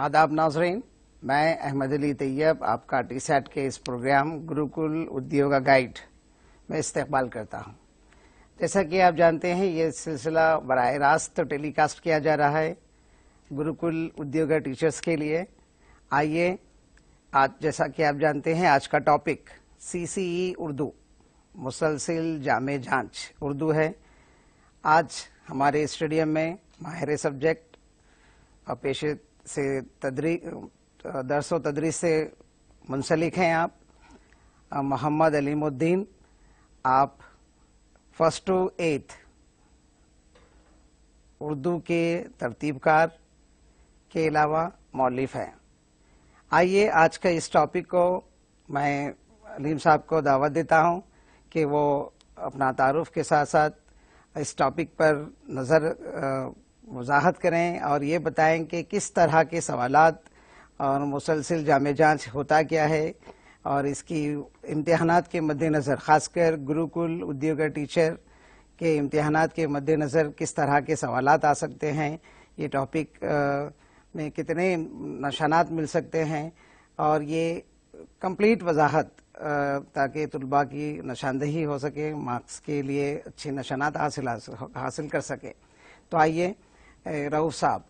आदाब नाजरीन मैं अहमद अली तैयब आपका टी सैट के इस प्रोग्राम गुरुकुल उद्योग गाइड में इस्तेमाल करता हूँ जैसा कि आप जानते हैं ये सिलसिला बर रास्त टेलीकास्ट किया जा रहा है गुरुकुल उद्योग टीचर्स के लिए आइए आज जैसा कि आप जानते हैं आज का टॉपिक सी सी ई उर्दू मुसलसिल जाम जांच उर्दू है आज हमारे स्टेडियम में माहिर सब्जेक्ट और पेशे से तदरी दरसो तदरीस से मुंसलिक हैं आप मोहम्मद अलीमुद्दीन आप फर्स्ट टू एथ उर्दू के तरतीबकार के अलावा मौलिफ हैं आइए आज के इस टॉपिक को मैं अलीम साहब को दावत देता हूं कि वो अपना तारुफ के साथ साथ इस टॉपिक पर नज़र वजाहत करें और ये बताएं कि किस तरह के सवाल और मुसलसिल जाम जाँच होता क्या है और इसकी इम्तहान के मद्देनज़र ख़ासकर गुरुकुल उद्योग टीचर के इम्तहानात के मद्देनज़र किस तरह के सवाल आ सकते हैं ये टॉपिक में कितने नशानात मिल सकते हैं और ये कम्प्लीट वजाहत ताकि तलबा की निशानदेही हो सके मार्क्स के लिए अच्छे नशानात हासिल हासिल कर सके तो आइए राव साहब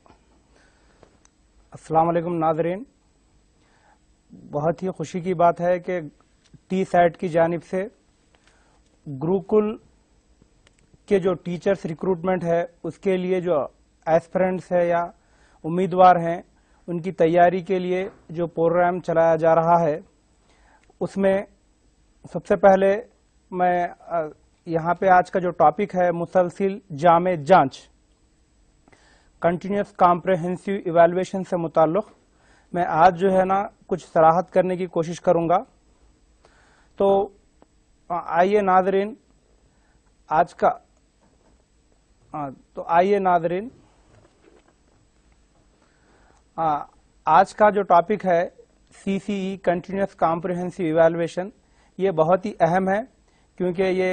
असलकुम नाजरीन बहुत ही खुशी की बात है कि टी सैट की जानब से गुरुकुल के जो टीचर्स रिक्रूटमेंट है उसके लिए जो एस्परेंट्स है या उम्मीदवार हैं उनकी तैयारी के लिए जो प्रोग्राम चलाया जा रहा है उसमें सबसे पहले मैं यहाँ पे आज का जो टॉपिक है मुसलसिल जाम जांच कंटिन्यूस कॉम्प्रहेंसिव इवेलुएशन से मुतल मैं आज जो है ना कुछ सराहत करने की कोशिश करूँगा तो आइए नादरीन आज का तो आइए नाजरीन आज का तो जो टॉपिक है C C E continuous comprehensive evaluation ये बहुत ही अहम है क्योंकि ये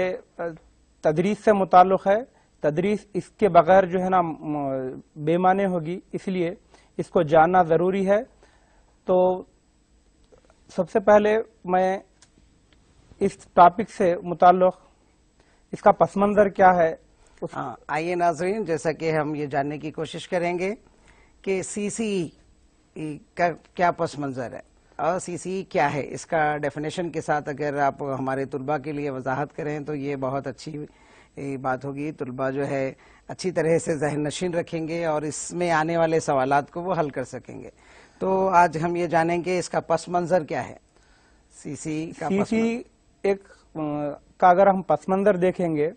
तदरीस से मुतल है तदरीस इसके बगैर जो है ना बेमाने होगी इसलिए इसको जानना ज़रूरी है तो सबसे पहले मैं इस टॉपिक से मुतल इसका पस मंज़र क्या है हाँ, आइए नाजरीन जैसा कि हम ये जानने की कोशिश करेंगे कि सी सी e का क्या पस मंज़र है और सी सी e क्या है इसका डेफिनेशन के साथ अगर आप हमारे तलबा के लिए वजाहत करें तो ये बहुत अच्छी बात होगी तलबा जो है अच्छी तरह से जहन नशीन रखेंगे और इसमें आने वाले सवाल को वो हल कर सकेंगे तो आज हम ये जानेंगे इसका पस मंज़र क्या है सीसी का सी एक का अगर हम पस मंज़र देखेंगे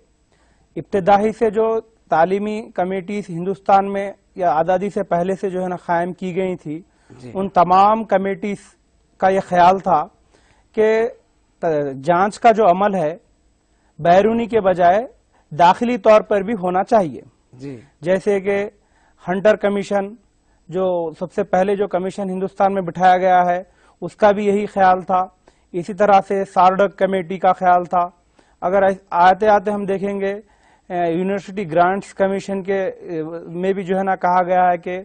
इब्तदाही से जो तालीमी कमेटीज हिंदुस्तान में या आज़ादी से पहले से जो है ना क़ायम की गई थी उन तमाम कमेटीज का ये ख्याल था कि जांच का जो अमल है बैरूनी के बजाय दाखिली तौर पर भी होना चाहिए जी जैसे कि हंटर कमीशन जो सबसे पहले जो कमीशन हिंदुस्तान में बिठाया गया है उसका भी यही ख्याल था इसी तरह से सार्डक कमेटी का ख्याल था अगर आते आते हम देखेंगे यूनिवर्सिटी ग्रांट्स कमीशन के में भी जो है ना कहा गया है कि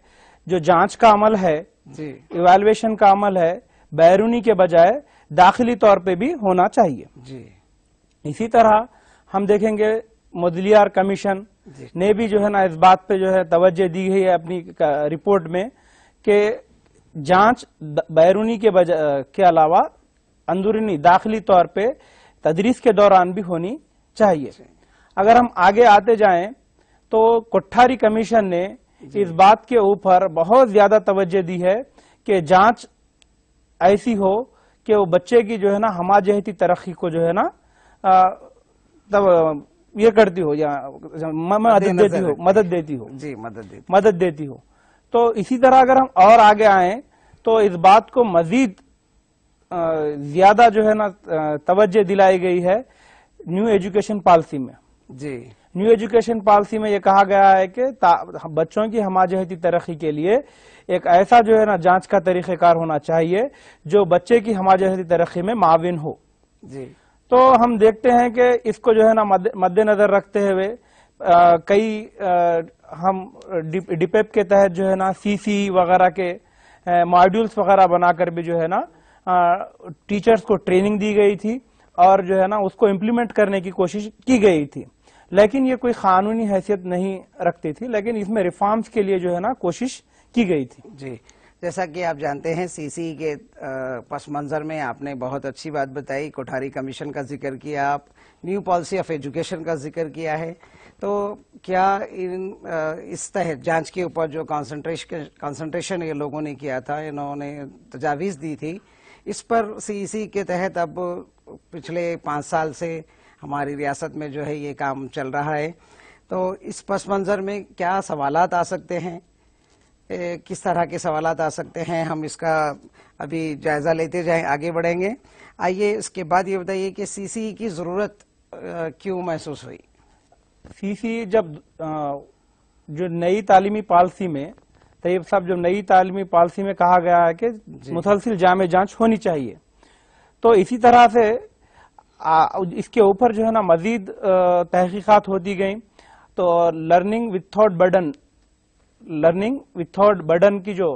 जो जांच का अमल है इवेलुएशन का अमल है बैरूनी के बजाय दाखिली तौर पे भी होना चाहिए जी इसी तरह हम देखेंगे मुदलियार कमीशन ने भी जो है ना इस बात पे जो है तवज्जो दी गई है अपनी रिपोर्ट में कि जांच बैरूनी के के अलावा अंदरूनी दाखिली तौर पे तदरीस के दौरान भी होनी चाहिए अगर हम आगे आते जाएं तो कोठारी कमीशन ने इस बात के ऊपर बहुत ज्यादा तवज्जो दी है कि जांच ऐसी हो कि वो बच्चे की जो है ना हमाजहती तरक्की को जो है ना तब ये करती हो या मदद देती हो मदद देती हो जी मदद देती मदद देती हो तो इसी तरह अगर हम और आगे आए तो इस बात को मजीद ज्यादा जो है ना तवज्जो दिलाई गई है न्यू एजुकेशन पॉलिसी में जी न्यू एजुकेशन पॉलिसी में ये कहा गया है कि बच्चों की हमाजहती तरक्की के लिए एक ऐसा जो है ना जांच का तरीक़ेकार होना चाहिए जो बच्चे की हमाजहती तरक्की में माविन हो जी तो हम देखते हैं कि इसको जो है ना मद्देनजर रखते हुए कई हम डिपेप के तहत जो है ना सीसी वगैरह के मॉड्यूल्स वगैरह बनाकर भी जो है ना टीचर्स को ट्रेनिंग दी गई थी और जो है ना उसको इम्प्लीमेंट करने की कोशिश की गई थी लेकिन ये कोई कानूनी हैसियत नहीं रखती थी लेकिन इसमें रिफॉर्म्स के लिए जो है ना कोशिश की गई थी जी जैसा कि आप जानते हैं सीसी के पस मंज़र में आपने बहुत अच्छी बात बताई कोठारी कमीशन का जिक्र किया आप न्यू पॉलिसी ऑफ एजुकेशन का जिक्र किया है तो क्या इन इस तहत जांच के ऊपर जो कॉन्सेंट्रेशन कॉन्सेंट्रेशन ये लोगों ने किया था इन्होंने तजावीज़ दी थी इस पर सीसी के तहत अब पिछले पाँच साल से हमारी रियासत में जो है ये काम चल रहा है तो इस पस मंज़र में क्या सवालत आ सकते हैं किस तरह के सवाल आ सकते हैं हम इसका अभी जायज़ा लेते जाएं आगे बढ़ेंगे आइए इसके बाद ये बताइए कि सीसी की ज़रूरत क्यों महसूस हुई सीसी जब जो नई तालीमी पॉलिसी में तयब साहब जो नई तालीमी पॉलिसी में कहा गया है कि मुसलसिल जाम जांच होनी चाहिए तो इसी तरह से आ, इसके ऊपर जो है ना मजीद तहकीकत होती गई तो learning without burden learning without burden की जो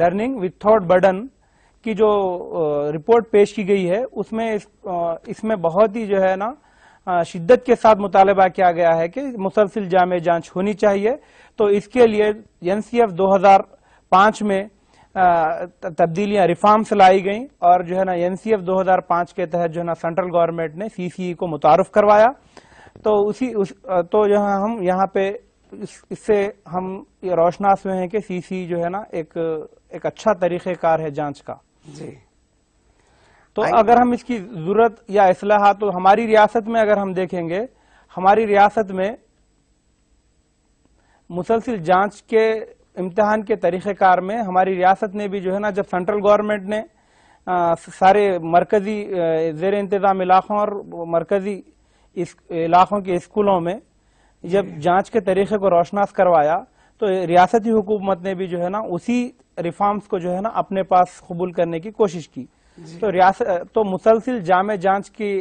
लर्निंग विथआउट बर्डन की जो रिपोर्ट पेश की गई है उसमें इसमें इस, बहुत ही जो है ना शिद्दत के साथ मुतालबा किया गया है कि मुसलसिल जाम जांच होनी चाहिए तो इसके लिए एनसीएफ 2005 में तब्दीलियां रिफॉर्म्स लाई गई और जो है ना एनसीएफ 2005 के तहत जो है ना सेंट्रल गवर्नमेंट ने सीसीई को मुतारफ करवाया तो उसी उस तो जो है हम यहाँ पे इस इससे हम ये रोशनास में है कि सीसी जो है ना एक एक अच्छा तरीक़ेकार है जांच का जी तो अगर हम इसकी जरूरत या असलाह तो हमारी रियासत में अगर हम देखेंगे हमारी रियासत में मुसलसिल जांच के इम्तहान के तरीक़ेकार में हमारी रियासत ने भी जो है ना जब सेंट्रल गवर्नमेंट ने आ, सारे मरकज़ी ज़ेर इंतज़ाम इलाक़ों और मरकज़ी इलाक़ों के स्कूलों में जब जांच के तरीके को रोशनास करवाया तो रियासती हुकूमत ने भी जो है ना उसी रिफॉर्म्स को जो है ना अपने पास कबूल करने की कोशिश की तो रियासत तो मुसलसिल जाम जांच की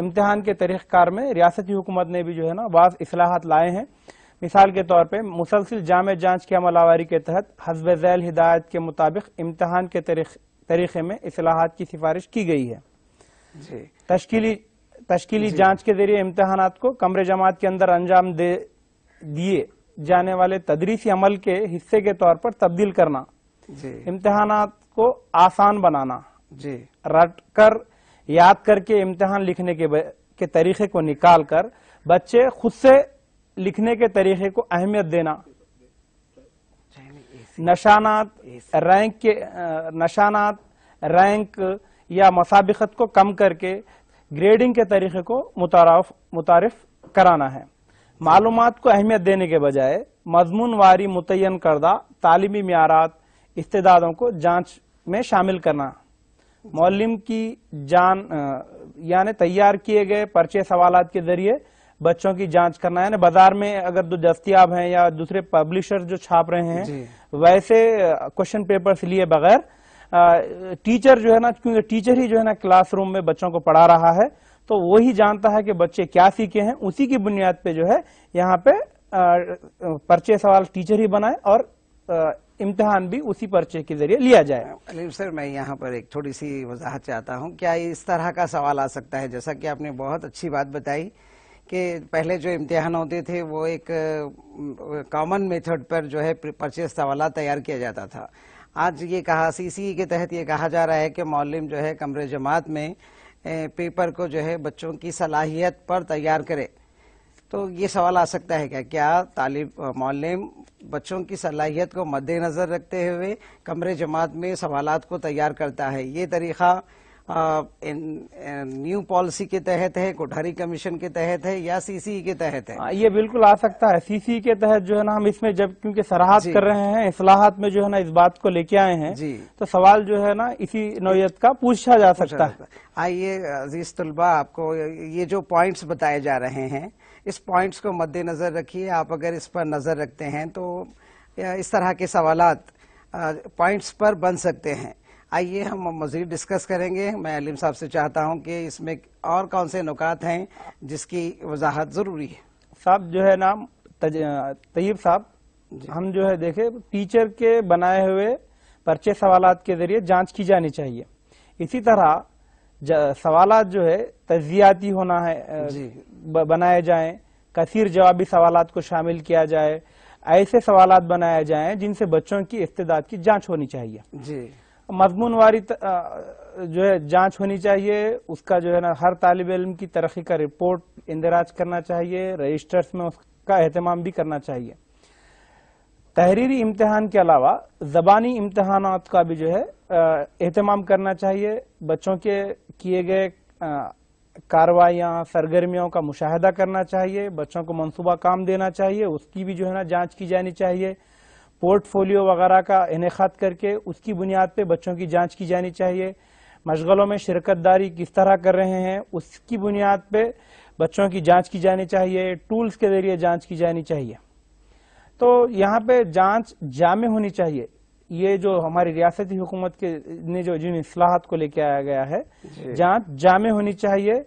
इम्तहान के तरीक़ार में रियासती हुकूमत ने भी जो है ना बाज़ असलाहत लाए हैं मिसाल के तौर पर मुसलसिल जाम जांच की अमलावारी के तहत हजब झैल हिदायत के मुताबिक इम्तहान के तरीक़े में असलाहत की सिफारिश की गई है तश्ली तश्कीली जांच के जरिए इम्तहान को कमरे जमात के अंदर अंजाम दे दिए जाने वाले तदरीसी अमल के हिस्से के तौर पर तब्दील करना इम्तहान को आसान बनाना जी रट कर याद करके इम्तहान लिखने के, के तरीके को निकाल कर बच्चे खुद से लिखने के तरीके को अहमियत देना नशानात रैंक के नशानात रैंक या मसाबिकत को कम करके ग्रेडिंग के तरीके को मुतारफ कराना है मालूम को अहमियत देने के बजाय मजमून वारी मुतन करदा तालीमी मीरात इस्तेदादों को जांच में शामिल करना मौलम की जान यानी तैयार किए गए पर्चे सवाल के जरिए बच्चों की जांच करना यानी बाजार में अगर जो दस्तियाब हैं या दूसरे पब्लिशर जो छाप रहे हैं वैसे क्वेश्चन पेपर्स लिए बगैर टीचर जो है ना क्योंकि टीचर ही जो है ना क्लासरूम में बच्चों को पढ़ा रहा है तो वो ही जानता है कि बच्चे क्या सीखे हैं उसी की बुनियाद पे जो है यहाँ पे पर्चे सवाल टीचर ही बनाए और इम्तिहान भी उसी पर्चे के जरिए लिया जाए सर मैं यहाँ पर एक थोड़ी सी वजाहत चाहता हूँ क्या इस तरह का सवाल आ सकता है जैसा कि आपने बहुत अच्छी बात बताई कि पहले जो इम्तिहान होते थे वो एक कॉमन मेथड पर जो है पर्चे सवाल तैयार किया जाता था आज ये कहा सीसी e के तहत ये कहा जा रहा है कि मौलम जो है कमरे जमात में पेपर को जो है बच्चों की सलाहियत पर तैयार करे तो ये सवाल आ सकता है क्या क्या तालिब मौलम बच्चों की सलाहियत को मद्देनज़र रखते हुए कमरे जमात में सवालत को तैयार करता है ये तरीक़ा न्यू पॉलिसी के तहत है कोठारी कमीशन के तहत है या सीसी e के तहत है आ, ये बिल्कुल आ सकता है सीसी e के तहत जो है ना हम इसमें जब क्योंकि सराहत कर रहे हैं इसलाहत में जो है ना इस बात को लेके आए हैं जी तो सवाल जो है ना इसी नोयत का पूछा जा सकता है आइए अजीज तलबा आपको ये जो पॉइंट्स बताए जा रहे हैं इस पॉइंट्स को मद्देनजर रखिए आप अगर इस पर नजर रखते हैं तो इस तरह के सवाल पॉइंट्स पर बन सकते हैं आइए हम मजीद डिस्कस करेंगे मैं अलीम साहब से चाहता हूँ कि इसमें और कौन से नुकात हैं जिसकी वजाहत ज़रूरी है साहब जो है नाम तयब साहब हम जो है देखे टीचर के बनाए हुए पर्चे सवाल के जरिए जांच की जानी चाहिए इसी तरह सवाल जो है तजियाती होना है बनाए जाए कसीर जवाबी सवाल को शामिल किया जाए ऐसे सवाल बनाए जाए जिनसे बच्चों की इस्तेदाद की जांच होनी चाहिए जी मजमून वारी जो है जांच होनी चाहिए उसका जो है ना हर तालब इलम की तरक्की का रिपोर्ट इंदराज करना चाहिए रजिस्टर्स में उसका अहतमाम भी करना चाहिए तहरीरी इम्तहान के अलावा जबानी इम्तहान का भी जो है अहतमाम करना चाहिए बच्चों के किए गए कार्रवाइयाँ सरगर्मियों का मुशाह करना चाहिए बच्चों को मनसूबा काम देना चाहिए उसकी भी जो है ना जाँच की जानी चाहिए पोर्टफोलियो वगैरह का इनखात करके उसकी बुनियाद पर बच्चों की जाँच की जानी चाहिए मशगलों में शिरकत दारी किस तरह कर रहे हैं उसकी बुनियाद पर बच्चों की जाँच की जानी चाहिए टूल्स के जरिए जाँच की जानी चाहिए तो यहाँ पर जाँच जामे होनी चाहिए ये जो हमारी रियासती हुकूमत के ने जो जिन असलाहत को लेके आया गया है जाँच जामे होनी चाहिए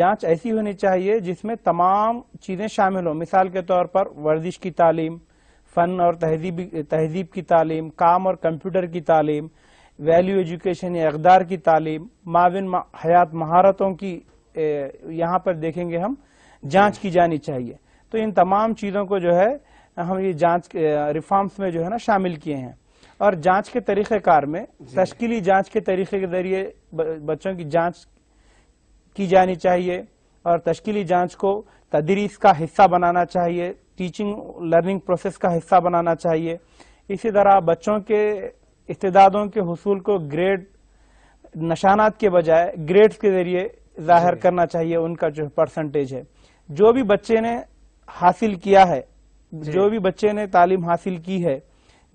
जाँच ऐसी होनी चाहिए जिसमें तमाम चीज़ें शामिल हों मिसाल के तौर पर वर्जिश की तालीम फ़न और तहजीब तहजीब की तालीम काम और कंप्यूटर की तालीम वैल्यू एजुकेशन या अकदार की तालीम माविन हयात महारतों की यहाँ पर देखेंगे हम जांच की जानी चाहिए तो इन तमाम चीज़ों को जो है हम ये जांच रिफॉर्म्स में जो है ना शामिल किए हैं और जांच के तरीक़ेकार में तश्कीली जांच के तरीके के जरिए बच्चों की जांच की जानी चाहिए और तश्कीली जांच को तदरीस का हिस्सा बनाना चाहिए टीचिंग लर्निंग प्रोसेस का हिस्सा बनाना चाहिए इसी तरह बच्चों के इस्तेदादों के हसूल को ग्रेड नशानात के बजाय ग्रेड्स के जरिए जाहिर करना चाहिए उनका जो परसेंटेज है जो भी बच्चे ने हासिल किया है जो भी बच्चे ने तालीम हासिल की है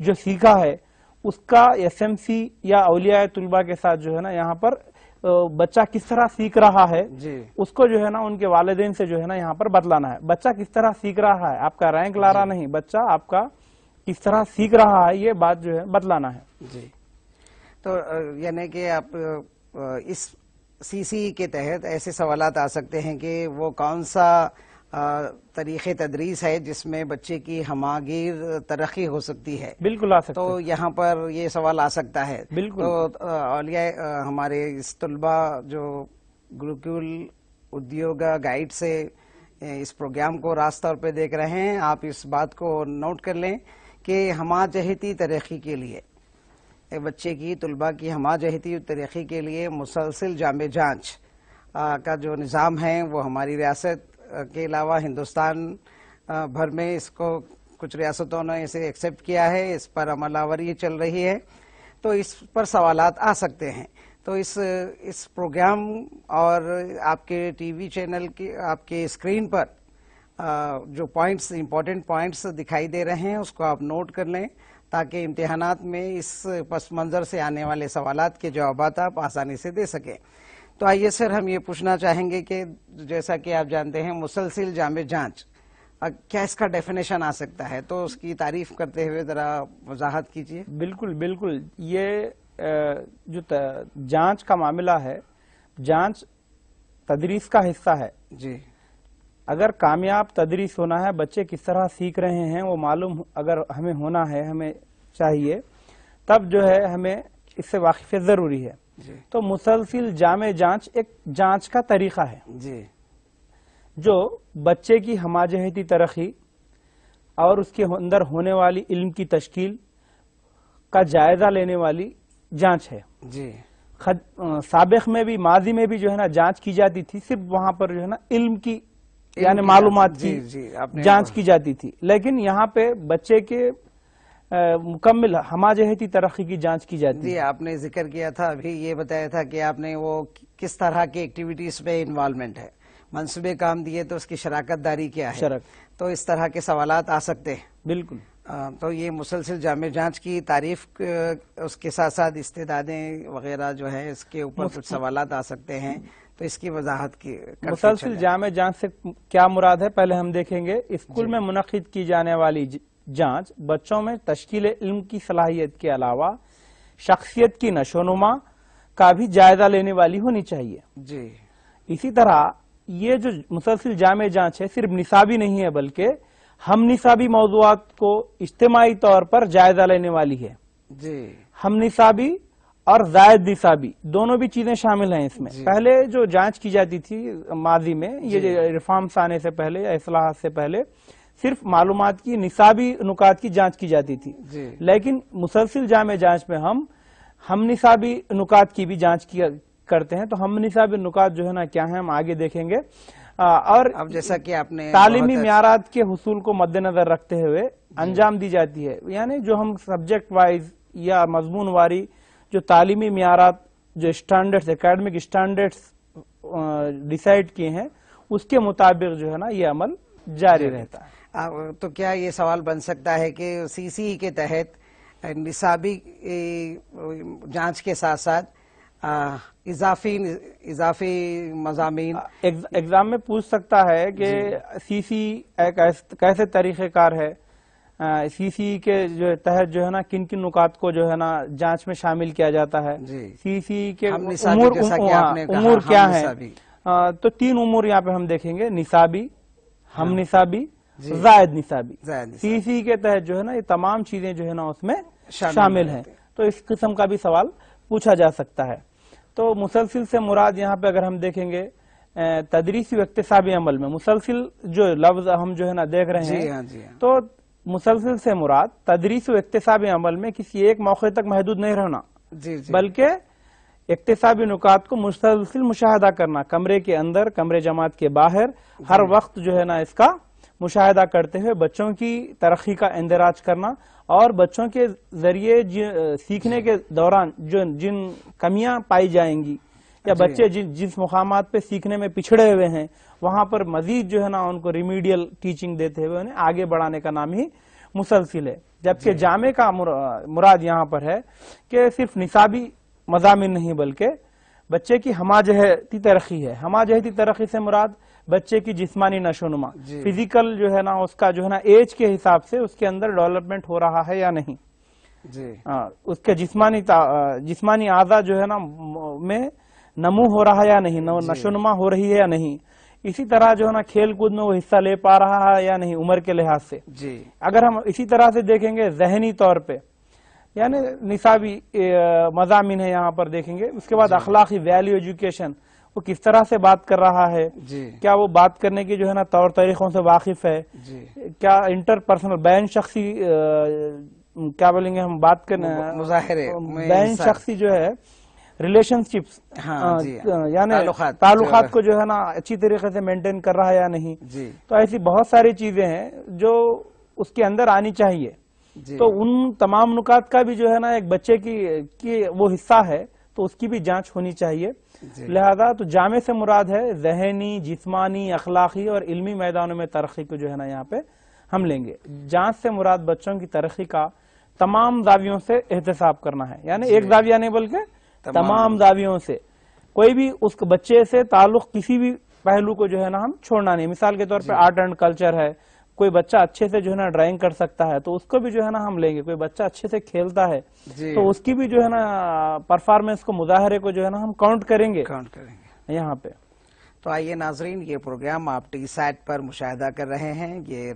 जो सीखा है उसका एसएमसी या अलिया तलबा के साथ जो है ना यहाँ पर तो बच्चा किस तरह सीख रहा है जी। उसको जो है ना उनके वालदेन से जो है ना यहाँ पर बतलाना है बच्चा किस तरह सीख रहा है आपका रैंक ला रहा नहीं बच्चा आपका किस तरह सीख रहा है ये बात जो है बतलाना है जी तो यानी कि आप इस सीसी e के तहत ऐसे सवाल आ सकते हैं कि वो कौन सा तरीके तदरीस है जिसमें बच्चे की हमागिर तरक्की हो सकती है बिल्कुल आ सकता तो यहाँ पर ये सवाल आ सकता है बिल्कुल तो अलिया हमारे इस तलबा जो गुरुकुल उद्योग गाइड से इस प्रोग्राम को रास्ते तौर पर देख रहे हैं आप इस बात को नोट कर लें कि हमा जहती तरक्की के लिए बच्चे की तलबा की हमा जहती तरक्की के लिए मुसलसिल जाम जाँच का जो निज़ाम है वो हमारी रियासत के अलावा हिंदुस्तान भर में इसको कुछ रियासतों ने इसे एक्सेप्ट किया है इस पर अमलावरी चल रही है तो इस पर सवालात आ सकते हैं तो इस इस प्रोग्राम और आपके टीवी चैनल के आपके स्क्रीन पर जो पॉइंट्स इम्पोर्टेंट पॉइंट्स दिखाई दे रहे हैं उसको आप नोट कर लें ताकि इम्तहानात में इस पस मंज़र से आने वाले सवालात के जवाब आप आसानी से दे सकें तो आइए सर हम ये पूछना चाहेंगे कि जैसा कि आप जानते हैं मुसलसिल जाम जांच क्या इसका डेफिनेशन आ सकता है तो उसकी तारीफ करते हुए ज़रा वजाहत कीजिए बिल्कुल बिल्कुल ये जो जांच का मामला है जांच तदरीस का हिस्सा है जी अगर कामयाब तदरीस होना है बच्चे किस तरह सीख रहे हैं वो मालूम अगर हमें होना है हमें चाहिए तब जो है हमें इससे वाकिफ ज़रूरी है तो मुसलसिल जामे जांच एक जांच का तरीका है जी जो बच्चे की हमाजहती तरक्की और उसके अंदर होने वाली इल्म की तश्कील का जायजा लेने वाली जांच है जी सबक में भी माजी में भी जो है ना जांच की जाती थी सिर्फ वहां पर जो है ना इल्म की यानी मालूम की जांच की जाती थी लेकिन यहाँ पे बच्चे के मुकम्मल हमाजहती तरक्की की जांच की जाती है आपने जिक्र किया था अभी ये बताया था कि आपने वो किस तरह की एक्टिविटीज में इन्वॉल्वमेंट है मनसूबे काम दिए तो उसकी शराकत दारी क्या है शरक। तो इस तरह के सवाल आ सकते हैं बिल्कुल तो ये मुसलसिल जाम जांच की तारीफ उसके साथ साथ इस्तेदादें वगैरह जो है इसके ऊपर कुछ सवाल आ सकते हैं तो इसकी वजाहत की मुसलसिल जाम जांच से क्या मुराद है पहले हम देखेंगे स्कूल में मुनद की जाने वाली जांच बच्चों में तश्कील इल्म की सलाहियत के अलावा शख्सियत की नशो नुमा का भी जायजा लेने वाली होनी चाहिए जी इसी तरह ये जो मुसलसिल जाम जांच है सिर्फ निसाबी नहीं है बल्कि हम निसाबी मौजूद को इज्तमाही तौर पर जायजा लेने वाली है जी हम निसाबी और जायद निसाबी दोनों भी चीजें शामिल हैं इसमें पहले जो जांच की जाती थी माजी में ये रिफॉर्म्स आने से पहले या असलाह से पहले सिर्फ मालूम की निसाबी नुकात की जांच की जाती थी लेकिन मुसलसिल जाम जांच में हम हम निसाबी नुकात की भी जांच किया करते हैं तो हम निसाबी नुकात जो है ना क्या है हम आगे देखेंगे आ, और अब जैसा कि आपने तालीमी म्यारात के हसूल को मद्देनजर रखते हुए अंजाम दी जाती है यानी जो हम सब्जेक्ट वाइज या मजमून वारी जो तालीमी म्यारात जो स्टैंडर्ड्स एकेडमिक स्टैंडर्ड्स डिसाइड किए हैं उसके मुताबिक जो है ना ये अमल जारी रहता है तो क्या ये सवाल बन सकता है कि सी के तहत निसाबी जांच के साथ साथ इजाफी इजाफी मजामी एग्ज़ाम में पूछ सकता है कि सी सी कैसे तरीक़ेकार है सी सी के जो तहत जो है ना किन किन नुकात को जो है ना जांच में शामिल किया जाता है सी सी के उमूर उमूर हाँ, क्या है आ, तो तीन उमूर यहाँ पे हम देखेंगे निसाबी हम हाँ। निसाबी जायद निसाबी जायद सीसी के तहत जो है ना ये तमाम चीजें जो है ना उसमें शामिल हैं तो इस किस्म का भी सवाल पूछा जा सकता है तो मुसलसिल से मुराद यहाँ पे अगर हम देखेंगे तदरीसी इकतसाबी अमल में मुसलसिल जो लफ्ज हम जो है ना देख रहे हैं हाँ, हाँ। तो मुसलसिल से मुराद तदरीस इकतसाबी अमल में किसी एक मौके तक महदूद नहीं रहना बल्कि इकतसाबी नुकात को मुसलसिल मुशाह करना कमरे के अंदर कमरे जमात के बाहर हर वक्त जो है ना इसका मुशाह करते हुए बच्चों की तरक्की का इंदराज करना और बच्चों के जरिए सीखने के दौरान जो जिन कमियां पाई जाएंगी या बच्चे जिन जिस मुकाम पे सीखने में पिछड़े हुए हैं वहां पर मजीद जो है ना उनको रिमीडियल टीचिंग देते हुए उन्हें आगे बढ़ाने का नाम ही मुसलसिल है जबकि जामे का मुराद यहाँ पर है कि सिर्फ निसाबी मजामिन नहीं बल्कि बच्चे की हमाजहती तरक्की है हमाजहती तरक्की से मुराद बच्चे की जिस्मानी नशोनुमा फिजिकल जो है ना उसका जो है ना एज के हिसाब से उसके अंदर डेवलपमेंट हो रहा है या नहीं जी आ, उसके जिस्मानी जिस्मानी आजा जो है ना में नमू हो रहा है या नहीं नशोनुमा हो रही है या नहीं इसी तरह जो है ना खेल कूद में वो हिस्सा ले पा रहा है या नहीं उम्र के लिहाज से जी अगर हम इसी तरह से देखेंगे जहनी तौर पे यानी निसाबी मजामिन है यहाँ पर देखेंगे उसके बाद अखलाकी वैल्यू एजुकेशन वो किस तरह से बात कर रहा है क्या वो बात करने के जो है ना तौर तरीकों से वाकिफ है क्या इंटरपर्सनल बैन शख्सी क्या बोलेंगे हम बात करने मुजाहरे बैन शख्सी जो है रिलेशनशिप हाँ, यानी ताल्लुकात को जो है ना अच्छी तरीके से मेंटेन कर रहा है या नहीं तो ऐसी बहुत सारी चीजें हैं जो उसके अंदर आनी चाहिए तो उन तमाम नुकात का भी जो है ना एक बच्चे की, वो हिस्सा है तो उसकी भी जांच होनी चाहिए लिहाजा तो जामे से मुराद है जहनी जिसमानी अखलाकी और इलमी मैदानों में तरक्की को जो है ना यहाँ पे हम लेंगे जांच से मुराद बच्चों की तरक्की का तमाम दावियों से एहतसाब करना है यानी एक दाविया नहीं बल्कि तमाम दावियों से कोई भी उस बच्चे से ताल्लुक किसी भी पहलू को जो है ना हम छोड़ना नहीं मिसाल के तौर पर आर्ट एंड कल्चर है कोई बच्चा अच्छे से जो है ना ड्राइंग कर सकता है तो उसको भी जो है ना हम लेंगे कोई बच्चा अच्छे से खेलता है तो उसकी भी जो है ना परफॉर्मेंस को मुजाहरे को जो है ना हम काउंट करेंगे काउंट करेंगे यहाँ पे तो आइए नाजरीन ये प्रोग्राम आप टी सैट पर मुशाहिदा कर रहे हैं ये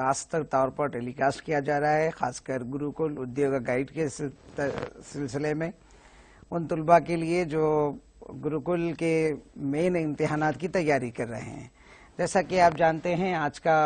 रास्तर तौर पर टेलीकास्ट किया जा रहा है खासकर गुरुकुल उद्योग गाइड के सिलसिले में उन तलबा के लिए जो गुरुकुल के मेन इम्तहान की तैयारी कर रहे हैं जैसा कि आप जानते हैं आज का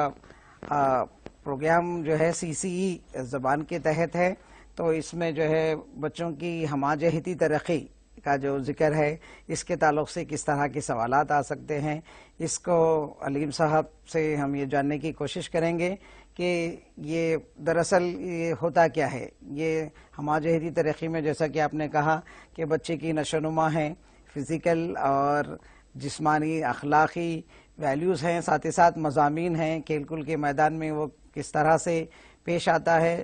प्रोग्राम जो है सीसीई e जबान के तहत है तो इसमें जो है बच्चों की हमाजहती तरक्की का जो जिक्र है इसके ताल्लुक से किस तरह के सवाल आ सकते हैं इसको अलीम साहब से हम ये जानने की कोशिश करेंगे कि ये दरअसल ये होता क्या है ये हमाजहती तरक्की में जैसा कि आपने कहा कि बच्चे की नशोनुमा है फिज़िकल और जिस्मानी अखलाक़ी वैल्यूज़ हैं साथ ही साथ मजामी हैं खेलकूद के मैदान में वो किस तरह से पेश आता है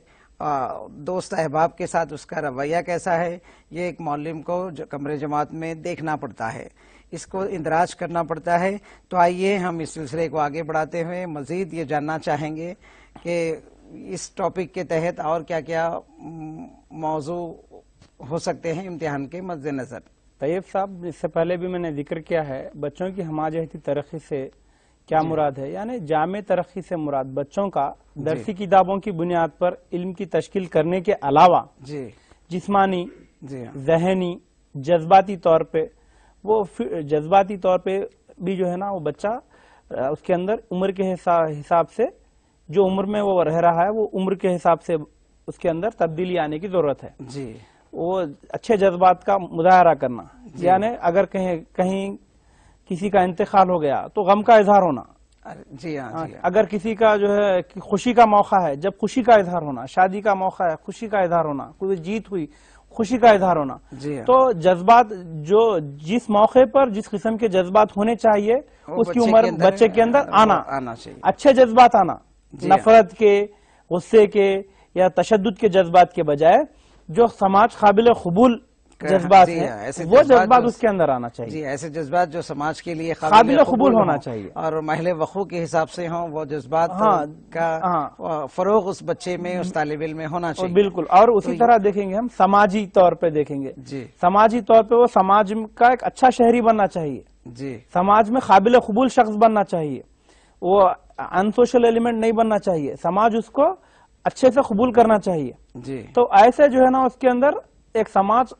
दोस्त अहबाब के साथ उसका रवैया कैसा है ये एक मौलम को कमरे जमात में देखना पड़ता है इसको इंदराज करना पड़ता है तो आइए हम इस सिलसिले को आगे बढ़ाते हुए मज़ीद ये जानना चाहेंगे कि इस टॉपिक के तहत और क्या क्या मौजू हो सकते हैं इम्तहान के मद्देनज़र तैयब साहब इससे पहले भी मैंने जिक्र किया है बच्चों की हमाजहती तरक्की से क्या मुराद है यानी जाम तरक्की से मुराद बच्चों का दरसी किताबों की बुनियाद पर इल्म की तश्किल करने के अलावा जिसमानी जहनी जज्बाती तौर पर वो जज्बाती तौर पर भी जो है ना वो बच्चा उसके अंदर उम्र के हिसाब से जो उम्र में वो रह रहा है वो उम्र के हिसाब से उसके अंदर तब्दीली आने की जरूरत है जी वो अच्छे जज्बात का मुजाहरा करना यानी अगर कहें कहीं किसी का इंतकाल हो गया तो गम का इजहार होना हाँ, हाँ, जी हाँ अगर किसी का जो है खुशी का मौका है जब खुशी का इजहार होना शादी का मौका है खुशी का इजहार होना कोई जीत हुई खुशी का इजहार होना हाँ। तो जज्बात जो जिस मौके पर जिस किस्म के जज्बात होने चाहिए उसकी उम्र बच्चे के अंदर आना आना चाहिए अच्छे जज्बात आना नफरत के गुस्से के या तशद के जज्बात के बजाय जो समाज काबिल कबूल जज्बात है हाँ, वो जज्बात उसके अंदर आना चाहिए जी ऐसे जज्बात जो समाज के लिए काबिल कबूल होना चाहिए और महल वकू के हिसाब से हों वो जज्बात हाँ, का हाँ, फरोग उस बच्चे में उस तालब इल में होना चाहिए बिल्कुल और उसी तो तरह देखेंगे हम समाजी तौर पर देखेंगे जी समाजी तौर पर वो समाज का एक अच्छा शहरी बनना चाहिए जी समाज में काबिल कबूल शख्स बनना चाहिए वो अनसोशल एलिमेंट नहीं बनना चाहिए समाज उसको अच्छे से कबूल करना चाहिए जी तो ऐसे जो है ना उसके अंदर एक समाज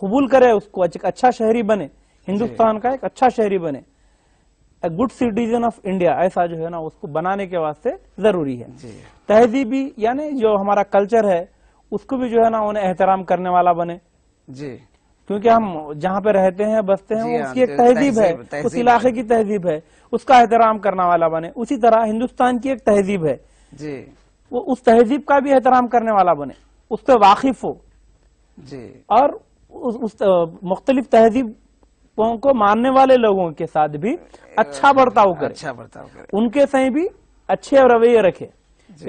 कबूल करे उसको एक अच्छा शहरी बने हिंदुस्तान का एक अच्छा शहरी बने गुड सिटीजन ऑफ इंडिया ऐसा जो है ना उसको बनाने के वास्ते जरूरी है तहजीबी यानी जो हमारा कल्चर है उसको भी जो है ना उन्हें एहतराम करने वाला बने जी क्योंकि हम जहाँ पे रहते हैं बसते हैं उसकी एक तो तहजीब है उस इलाके की तहजीब है उसका एहतराम करने वाला बने उसी तरह हिंदुस्तान की एक तहजीब है जी वो उस तहजीब का भी एहतराम करने वाला बने उससे वाकिफ हो जी और उस, उस मुख्तलिफ तहजीब को मानने वाले लोगों के साथ भी अच्छा बर्ताव करे अच्छा बर्ताव करे उनके सही भी अच्छे रवैये रखे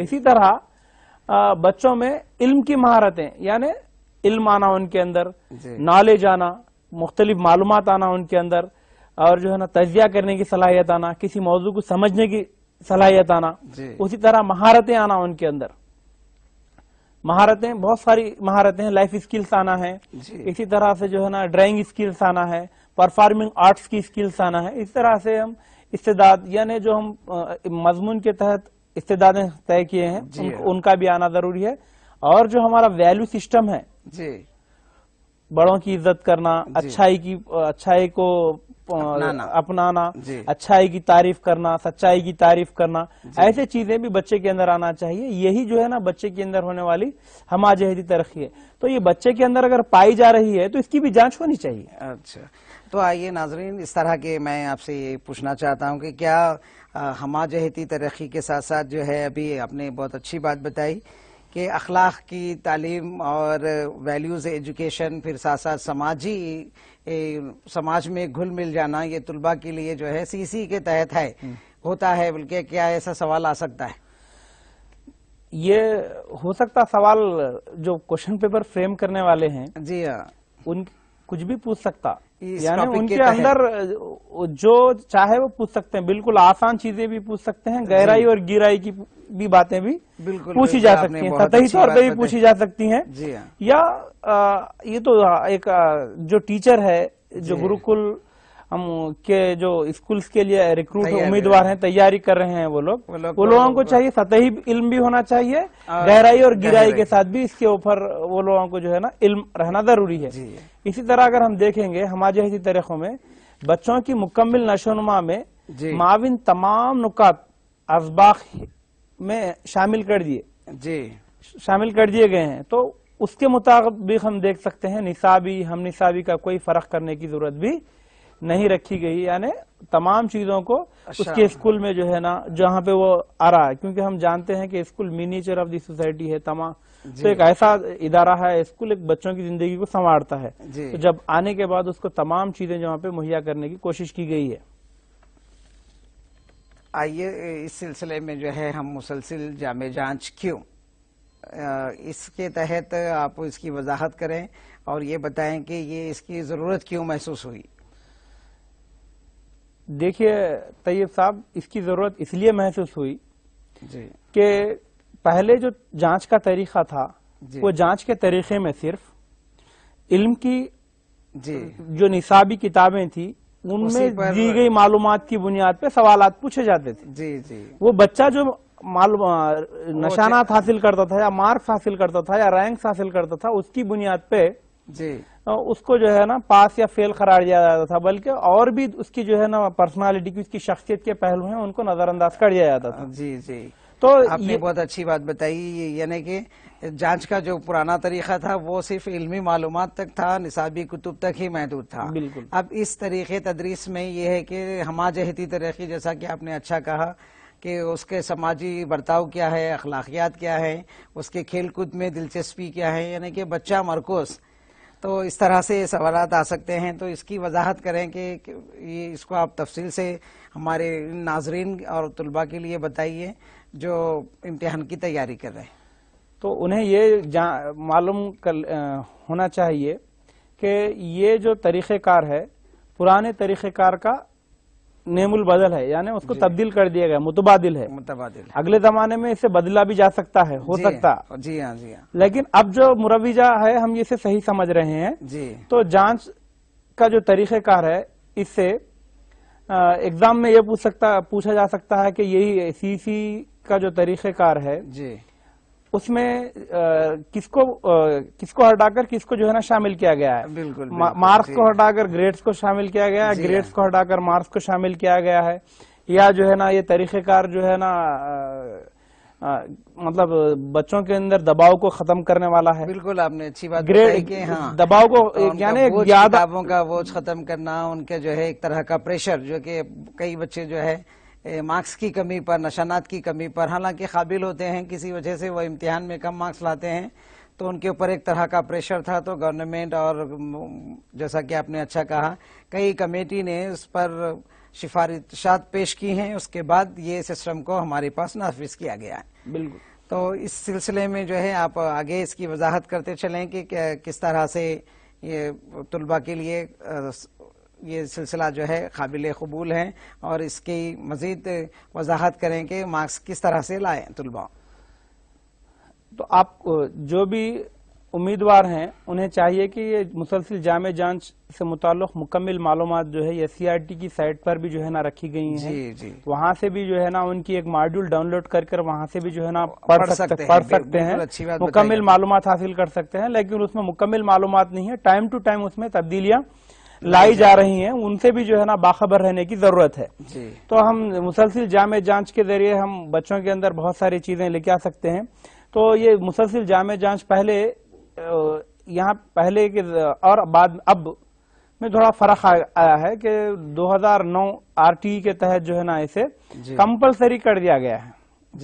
इसी तरह बच्चों में इल्म की महारतें यानी इल्म आना उनके अंदर नॉलेज आना मुख्तलिफ मालूम आना उनके अंदर और जो है ना तजिया करने की सलाहियत आना किसी मौजू को समझने की सलाहियत आना उसी तरह महारतें आना उनके अंदर महारतें बहुत सारी महारतें हैं लाइफ स्किल्स आना है इसी तरह से जो है ना ड्राइंग स्किल्स आना है परफॉर्मिंग आर्ट्स की स्किल्स आना है इस तरह से हम इस्तेदाद यानी जो हम मजमून के तहत इस्तेदादें तय किए हैं उनका भी आना जरूरी है और जो हमारा वैल्यू सिस्टम है जी बड़ों की इज्जत करना अच्छाई की अच्छाई को अपनाना, अपनाना अच्छाई की तारीफ करना सच्चाई की तारीफ करना ऐसे चीजें भी बच्चे के अंदर आना चाहिए यही जो है ना बच्चे के अंदर होने वाली हमाजहती तरक्की है तो ये बच्चे के अंदर अगर पाई जा रही है तो इसकी भी जांच होनी चाहिए अच्छा तो आइए नाजरीन इस तरह के मैं आपसे ये पूछना चाहता हूँ कि क्या हमाजहती तरक्की के साथ साथ जो है अभी आपने बहुत अच्छी बात बताई कि अखलाक की तालीम और वैल्यूज़ एजुकेशन फिर साथ साथ समाजी समाज में घुल मिल जाना ये तुलबा के लिए जो है सीसी के तहत है हम्म। होता है बल्कि क्या ऐसा सवाल आ सकता है ये हो सकता सवाल जो क्वेश्चन पेपर फ्रेम करने वाले हैं जी हाँ उन कुछ भी पूछ सकता यानी उनके अंदर जो चाहे वो पूछ सकते हैं बिल्कुल आसान चीजें भी पूछ सकते हैं गहराई और गिराई की भी बातें भी पूछी जा सकती हैं सतही तौर पर भी पूछी जा सकती हैं या ये तो एक जो टीचर है जो गुरुकुल हम के जो स्कूल्स के लिए रिक्रूट उम्मीदवार हैं तैयारी कर रहे हैं वो लोग वो लोगों को चाहिए सतही इल्म भी होना चाहिए गहराई और गिराई के साथ भी इसके ऊपर वो लोगों को जो है ना इल्म रहना जरूरी है इसी तरह अगर हम देखेंगे हमारे जैसी तरीकों में बच्चों की मुकम्मल नशोनुमा में माविन तमाम नुकात अजबाक में शामिल कर दिए जी शामिल कर दिए गए हैं तो उसके मुताबिक हम देख सकते हैं निसाबी हम निसाबी का कोई फर्क करने की जरूरत भी नहीं हाँ। रखी गई यानी तमाम चीजों को अच्छा। उसके स्कूल में जो है ना जहाँ पे वो आ रहा है क्योंकि हम जानते हैं कि school miniature of the society है तमाम तो एक ऐसा इदारा है स्कूल एक बच्चों की जिंदगी को संवारता है तो जब आने के बाद उसको तमाम चीजें जहाँ पे मुहैया करने की कोशिश की गई है आइए इस सिलसिले में जो है हम मुसलसिल जामे जांच क्यों इसके तहत आप इसकी वजाहत करें और ये बताएं कि ये इसकी ज़रूरत क्यों महसूस हुई देखिए तैयब साहब इसकी ज़रूरत इसलिए महसूस हुई कि पहले जो जांच का तरीका था वो जांच के तरीके में सिर्फ इल्म की जी जो निसाबी किताबें थी उनमें दी गई मालूम की बुनियाद पे सवाल पूछे जाते थे जी जी वो बच्चा जो मालूम नशानात हासिल करता था या मार्क्स हासिल करता था या रैंक्स हासिल करता था उसकी बुनियाद पे जी तो उसको जो है ना पास या फेल करार दिया जाता था बल्कि और भी उसकी जो है ना पर्सनालिटी की उसकी शख्सियत के पहलू हैं उनको नजरअंदाज कर दिया जाता था जी जी तो आपने बहुत अच्छी बात बताई यानी कि जांच का जो पुराना तरीका था वो सिर्फ इल्मी मालूम तक था निसाबी कुतुब तक ही महदूद था बिल्कुल अब इस तरीके तदरीस में ये है कि हमाजहती तरक्की जैसा कि आपने अच्छा कहा कि उसके समाजी बर्ताव क्या है अखलाकियात क्या है उसके खेल कूद में दिलचस्पी क्या है यानी कि बच्चा मरकोज़ तो इस तरह से सवाल आ सकते हैं तो इसकी वजाहत करें कि ये इसको आप तफसील से हमारे नाजरीन और तलबा के लिए बताइए जो इम्तहान की तैयारी कर रहे हैं तो उन्हें ये मालूम कर आ, होना चाहिए कि ये जो तरीक़ेकार है पुराने तरीक़ेकार का नेमुल बदल है यानी उसको तब्दील कर दिया गया मुतबादिल है मुतबादिल अगले जमाने में इसे बदला भी जा सकता है हो सकता जी हाँ जी हाँ लेकिन अब जो मुरवीजा है हम इसे सही समझ रहे हैं जी तो जांच का जो तरीक़ेकार है इससे एग्जाम में ये पूछ सकता पूछा जा सकता है कि यही सी का जो तरीक़ेकार है जी उसमें आ, किसको आ, किसको हटाकर किसको जो है ना शामिल किया गया है बिल्कुल, बिल्कुल मार्क्स को हटाकर ग्रेड्स को शामिल किया गया है ग्रेड्स हाँ। को हटाकर मार्क्स को शामिल किया गया है या जो है ना ये तरीक़ेकार जो है ना आ, मतलब बच्चों के अंदर दबाव को खत्म करने वाला है बिल्कुल आपने अच्छी बात ग्रेड कि हाँ दबाव को तो यानी दबावों का बोझ खत्म करना उनके जो है एक तरह का प्रेशर जो कि कई बच्चे जो है मार्क्स की कमी पर नशानात की कमी पर हालांकि काबिल होते हैं किसी वजह से वह इम्तिहान में कम मार्क्स लाते हैं तो उनके ऊपर एक तरह का प्रेशर था तो गवर्नमेंट और जैसा कि आपने अच्छा कहा कई कमेटी ने उस पर सिफारिशात पेश की हैं उसके बाद ये सिस्टम को हमारे पास नाफिज किया गया है बिल्कुल तो इस सिलसिले में जो है आप आगे इसकी वजाहत करते चलें कि किस तरह से ये तलबा के लिए ये सिलसिला जो है काबिल कबूल है और इसकी मज़ीद वजाहत करें कि मार्क्स किस तरह से लाए तलबा तो आप जो भी उम्मीदवार हैं उन्हें चाहिए कि ये मुसलसिल जाम जांच से मुतल मुकम्मल मालूम जो है ये सी आर टी की साइट पर भी जो है ना रखी गई हैं वहां वहाँ से भी जो है ना उनकी एक मॉड्यूल डाउनलोड कर कर वहाँ से भी जो है ना पढ़, सकते, पढ़ सकते हैं मुकम्मल मालूम हासिल कर सकते हैं लेकिन उसमें मुकम्मल मालूम नहीं है टाइम टू टाइम उसमें तब्दीलियाँ लाई जा रही हैं उनसे भी जो है ना बाखबर रहने की जरूरत है तो हम मुसलसिल जामे जांच के जरिए हम बच्चों के अंदर बहुत सारी चीजें लेके आ सकते हैं तो ये मुसलसिल जामे जांच पहले यहाँ पहले के और बाद अब में थोड़ा फर्क आया है कि 2009 आरटी के तहत जो है ना इसे कंपलसरी कर दिया गया है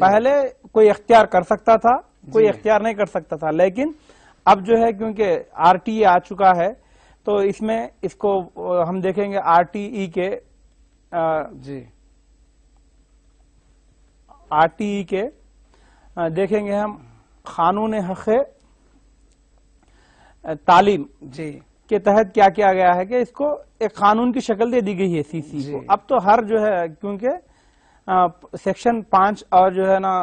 पहले कोई अख्तियार कर सकता था कोई अख्तियार नहीं कर सकता था लेकिन अब जो है क्योंकि आरटीए आ चुका है तो इसमें इसको हम देखेंगे आर टी ई के आ, जी ई e के आ, देखेंगे हम कानून हक तालीम जी के तहत क्या किया गया है कि इसको एक कानून की शक्ल दे दी गई है सीसी को अब तो हर जो है क्योंकि सेक्शन पांच और जो है ना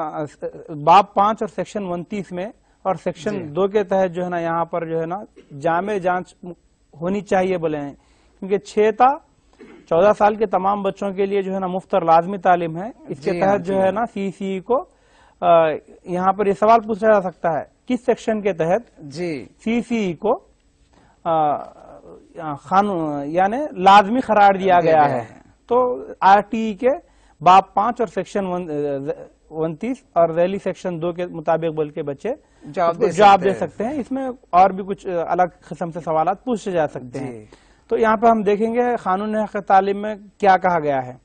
बाप पांच और सेक्शन उनतीस में और सेक्शन दो के तहत जो है ना यहाँ पर जो है ना जामे जांच होनी चाहिए बोले हैं क्योंकि छः था चौदह साल के तमाम बच्चों के लिए जो है ना मुफ्त और लाजमी तालीम है इसके तहत हाँ, जो है हाँ। ना सी सी को यहाँ पर ये सवाल पूछा जा सकता है किस सेक्शन के तहत जी सी सी को कानून यानी लाजमी करार दिया गया है तो आर टी के बाप पांच और सेक्शन वन उनतीस और रैली सेक्शन दो के मुताबिक बोल के बच्चे जवाब दे, दे सकते हैं इसमें और भी कुछ अलग किस्म से सवाल पूछे जा सकते हैं तो यहाँ पर हम देखेंगे कानून हक तालीम में क्या कहा गया है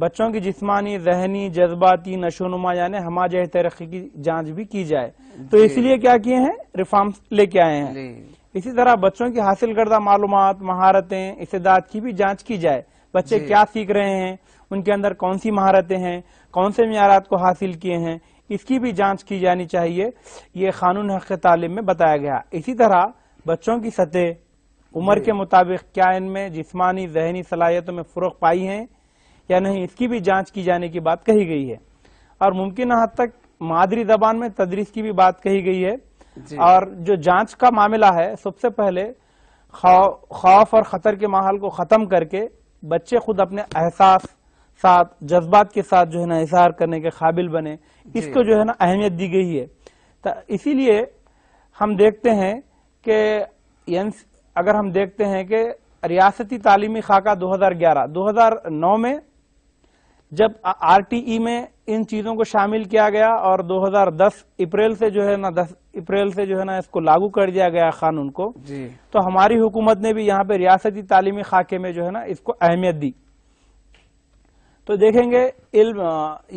बच्चों की जिस्मानी जहनी जज्बाती नशोनुमा यानी हमाजह तरक्की की जांच भी की जाए तो इसलिए क्या किए हैं रिफॉर्म्स लेके आए हैं इसी तरह बच्चों की हासिल करदा मालूम महारतें इस्तेदाद की भी जांच की जाए बच्चे क्या सीख रहे हैं उनके अंदर कौन सी महारतें हैं कौन से मैारात को हासिल किए हैं इसकी भी जांच की जानी चाहिए ये कानून हक तालीम में बताया गया इसी तरह बच्चों की सतह उम्र के मुताबिक क्या इनमें जिसमानी जहनी सलाहियतों में फ़ुरख पाई है या नहीं इसकी भी जांच की जाने की बात कही गई है और मुमकिन हद तक मादरी जबान में तदरीस की भी बात कही गई है और जो जांच का मामला है सबसे पहले खौफ और ख़तर के माहौल को ख़त्म करके बच्चे खुद अपने एहसास साथ जज्बात के साथ जो है ना इजहार करने के काबिल बने इसको जो है ना अहमियत दी गई है इसीलिए हम देखते हैं कि अगर हम देखते हैं कि रियासती तालीमी खाका 2011 2009 में जब आरटीई में इन चीज़ों को शामिल किया गया और 2010 अप्रैल से जो है ना 10 अप्रैल से जो है ना इसको लागू कर दिया गया कानून को जी। तो हमारी हुकूमत ने भी यहाँ पे रियासती तालीमी खाके में जो है ना इसको अहमियत दी तो देखेंगे इल्म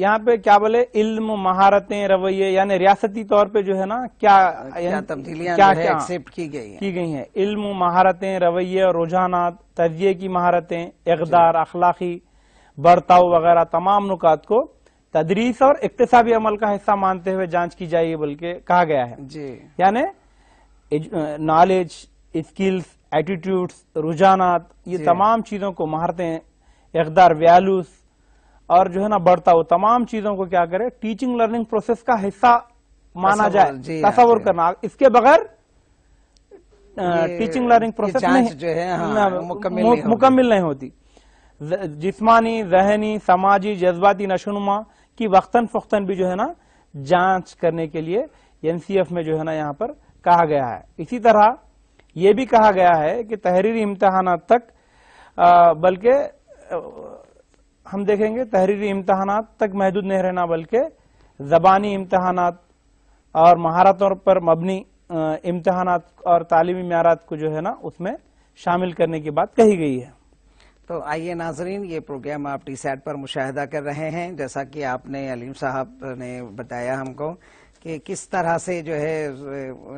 यहाँ पे क्या बोले इल्म महारतें रवैये यानी रियासती तौर पे जो है ना क्या क्या तब्दीलियां क्या क्या एक्सेप्ट की गई की गई है इल्म महारतें रवैये और रुझाना तजिए की महारतें इकदार अखलाकी बर्ताव वगैरह तमाम नुकात को तदरीस और इकतसाबी अमल का हिस्सा मानते हुए जांच की जाएगी बल्कि कहा गया है यानी नॉलेज स्किल्स एटीट्यूड्स रुझाना ये तमाम चीजों को महारतें इकदार व्यालूस और जो है ना बढ़ता हो तमाम चीजों को क्या करे टीचिंग लर्निंग प्रोसेस का हिस्सा माना जाए तस्वर हाँ, करना इसके बगैर टीचिंग लर्निंग प्रोसेस नहीं जो है हाँ, मुकम्मिल, नहीं होती जिस्मानी जहनी समाजी जज्बाती नशोनुमा की वक्ता फ़ख्तन भी जो है ना जांच करने के लिए एनसीएफ में जो है ना यहाँ पर कहा गया है इसी तरह यह भी कहा गया है कि तहरीरी इम्तहान तक बल्कि हम देखेंगे तहरीरी इम्तहान तक महदूद नहीं रहना बल्कि ज़बानी इम्तहान और महारतों पर मबनी इम्तहान और तालीमी मैारात को जो है ना उसमें शामिल करने की बात कही गई है तो आइए नाजरीन ये प्रोग्राम आप टी सैट पर मुशाह कर रहे हैं जैसा कि आपने अलीम साहब ने बताया हमको कि किस तरह से जो है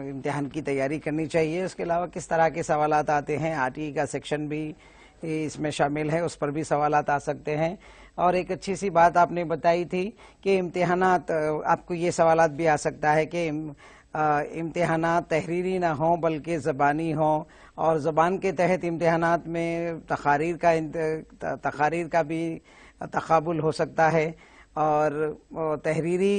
इम्तहान की तैयारी करनी चाहिए उसके अलावा किस तरह के सवाल आते हैं आर का सेक्शन भी इसमें शामिल है उस पर भी सवाल आ सकते हैं और एक अच्छी सी बात आपने बताई थी कि इम्तहान आपको ये सवाल भी आ सकता है कि इम्तहान तहरीरी ना हों बल्कि ज़बानी हों और ज़बान के तहत इम्तहान में तकारीर का तकारीर का भी तकबुल हो सकता है और तहरीरी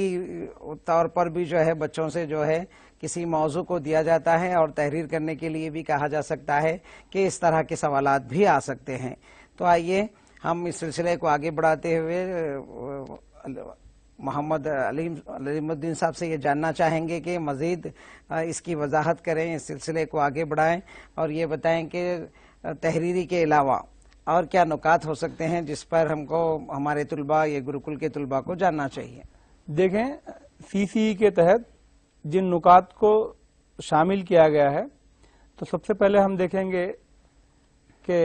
तौर पर भी जो है बच्चों से जो है किसी मौजू को दिया जाता है और तहरीर करने के लिए भी कहा जा सकता है कि इस तरह के सवाल भी आ सकते हैं तो आइए हम इस सिलसिले को आगे बढ़ाते हुए मोहम्मद अलीम अलीमुद्दीन साहब से ये जानना चाहेंगे कि मज़ीद इसकी वजाहत करें इस सिलसिले को आगे बढ़ाएं और ये बताएं कि तहरीरी के अलावा और क्या नुकात हो सकते हैं जिस पर हमको हमारे तलबा या गुरुकुल के तलबा को जानना चाहिए देखें सी के तहत जिन नुकात को शामिल किया गया है तो सबसे पहले हम देखेंगे कि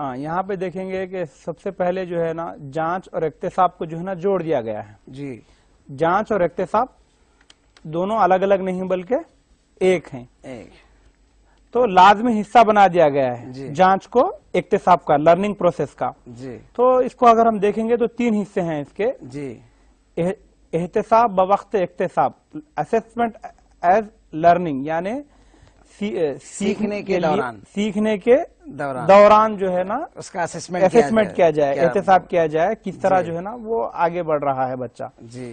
हाँ, यहाँ पे देखेंगे कि सबसे पहले जो है ना जांच और एक्तसाब को जो है ना जोड़ दिया गया है जी जांच और एक्तसाब दोनों अलग अलग नहीं बल्कि एक हैं एक तो लाजमी हिस्सा बना दिया गया है जांच को एक्तसाब का लर्निंग प्रोसेस का जी तो इसको अगर हम देखेंगे तो तीन हिस्से हैं इसके जी एहतसाब वक्त एहतसाब असेसमेंट एज लर्निंग यानी सी, सीखने के दौरान सीखने के दौरान दौरान जो है ना उसका असेसमेंट असेसमेंट किया जाए एहतसाब किया जाए किस तरह जो है ना वो आगे बढ़ रहा है बच्चा जी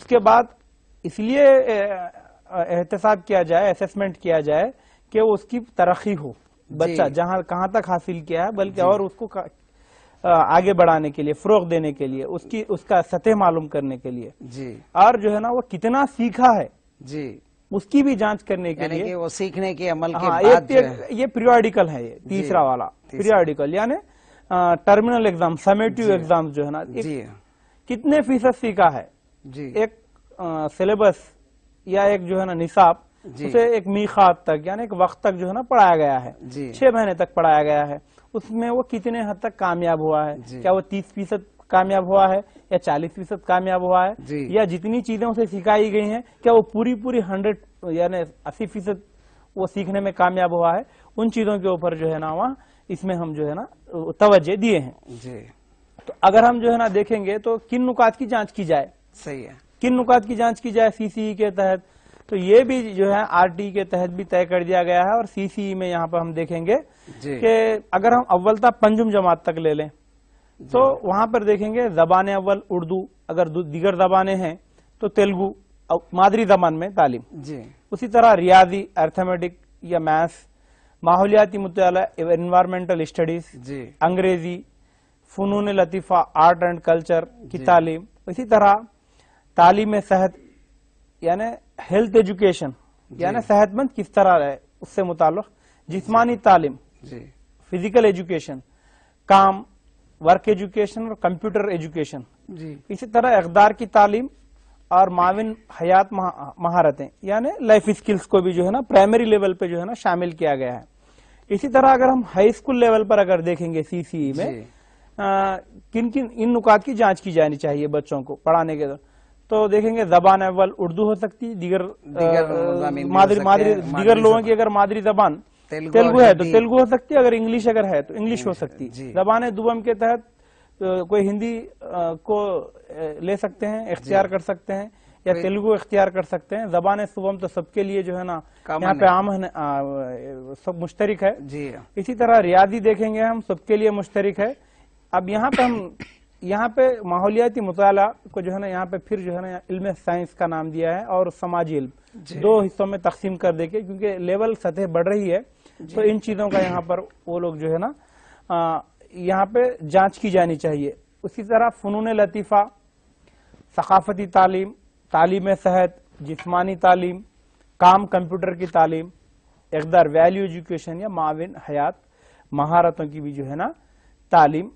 उसके बाद इसलिए एहतसाब किया जाए असेसमेंट किया जाए कि उसकी तरक्की हो बच्चा जहाँ कहाँ तक हासिल किया है बल्कि और उसको आगे बढ़ाने के लिए फरोख देने के लिए उसकी उसका सतह मालूम करने के लिए जी और जो है ना वो कितना सीखा है जी उसकी भी जांच करने के लिए वो सीखने के अमल हाँ, के बाद ये, ये प्रियोडिकल है ये तीसरा वाला प्रियोडिकल यानी टर्मिनल एग्जाम समेटिव एग्जाम जो है ना कितने फीसद सीखा है जी एक सिलेबस या एक जो है ना निशाब उसे एक मीखात तक यानी एक वक्त तक जो है ना पढ़ाया गया है छह महीने तक पढ़ाया गया है उसमें वो कितने हद तक कामयाब हुआ है क्या वो तीस फीसद कामयाब हुआ है या चालीस फीसद कामयाब हुआ है या जितनी चीजें उसे सिखाई गई हैं क्या वो पूरी पूरी हंड्रेड यानी अस्सी फीसद वो सीखने में कामयाब हुआ है उन चीजों के ऊपर जो है ना वहाँ इसमें हम जो है ना तवज्जे दिए हैं जी तो अगर हम जो है ना देखेंगे तो किन नुकात की जांच की जाए सही है किन नुकात की जांच की जाए सीसीई e के तहत तो ये भी जो है आरटी के तहत भी तय कर दिया गया है और सीसीई में यहाँ पर हम देखेंगे कि अगर हम अव्वलता पंजुम जमात तक ले लें तो वहां पर देखेंगे जबान अव्वल उर्दू अगर दीगर जबाने हैं तो तेलुगु मादरी जबान में तालीम उसी तरह रियाजी अर्थमेटिक या मैथ्स माहौलियाती मुताला एनवायरमेंटल स्टडीज अंग्रेजी फ़नून लतीफ़ा आर्ट एंड कल्चर की तालीम इसी तरह तालीम सेहत यानी हेल्थ एजुकेशन यानी सेहतमंद किस तरह रहे उससे मुतल जिसमानी तालीम फिजिकल एजुकेशन काम वर्क एजुकेशन और कंप्यूटर एजुकेशन इसी तरह अकदार की तालीम और माविन हयात महारतें यानी लाइफ स्किल्स को भी जो है ना प्राइमरी लेवल पे जो है ना शामिल किया गया है इसी तरह अगर हम हाई स्कूल लेवल पर अगर देखेंगे सीसीई e में आ, किन किन इन नुकात की जांच की जानी चाहिए बच्चों को पढ़ाने के दौरान तो देखेंगे जबान अव्वल उर्दू हो सकती दिगर दीगर मादरी मादरी दीगर लोगों की अगर मादरी जबान तेलुगु है तो तेलुगु हो सकती है अगर इंग्लिश अगर है तो इंग्लिश हो सकती है जबान दुबम के तहत कोई हिंदी को ले सकते हैं इख्तियार कर सकते हैं या तेलुगु इख्तियार कर सकते हैं जबान सुबम तो सबके लिए जो है ना यहाँ पे आम है सब मुश्तरक है जी इसी तरह रियाजी देखेंगे हम सबके लिए मुश्तरक है अब यहाँ पे हम यहाँ पे माहौलियाती मुताला को जो है ना यहाँ पे फिर जो है ना इल्म साइंस का नाम दिया है और समाजी इल्म दो हिस्सों में तकसीम कर देके क्योंकि लेवल सतह बढ़ रही है तो इन चीजों का यहाँ पर वो लोग जो है ना यहाँ पे जांच की जानी चाहिए उसी तरह फ़नून लतीफ़ा सकाफती तालीम तालीम सेहत जिसमानी तालीम काम कंप्यूटर की तालीम एकदार वैल्यू एजुकेशन या माविन हयात महारतों की भी जो है ना तालीम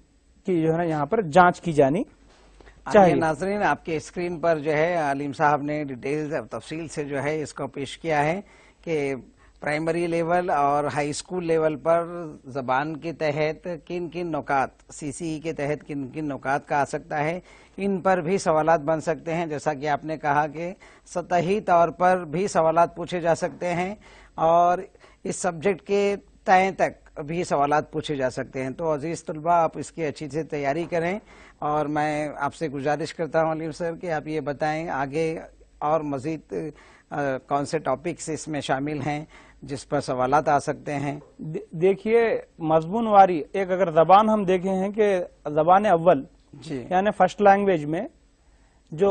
की जो है ना यहाँ पर जांच की जानी चाहिए नाजरीन आपके स्क्रीन पर जो है आलिम साहब ने डिटेल्स तफसील से जो है इसको पेश किया है कि प्राइमरी लेवल और हाई स्कूल लेवल पर ज़बान के तहत किन किन नुकात सीसीई के तहत किन किन नुकात का आ सकता है इन पर भी सवाल बन सकते हैं जैसा कि आपने कहा कि सतही तौर पर भी सवाल पूछे जा सकते हैं और इस सब्जेक्ट के तय तक भी सवाल पूछे जा सकते हैं तो अजीज़ तलबा आप इसकी अच्छी से तैयारी करें और मैं आपसे गुजारिश करता हूँ अलीम सर कि आप ये बताएं आगे और मज़ीद कौन से टॉपिक्स इसमें शामिल हैं जिस पर सवाल आ सकते हैं दे, देखिए मजमून वारी एक अगर ज़बान हम देखे हैं कि ज़बान अव्वल यानी फर्स्ट लैंग्वेज में जो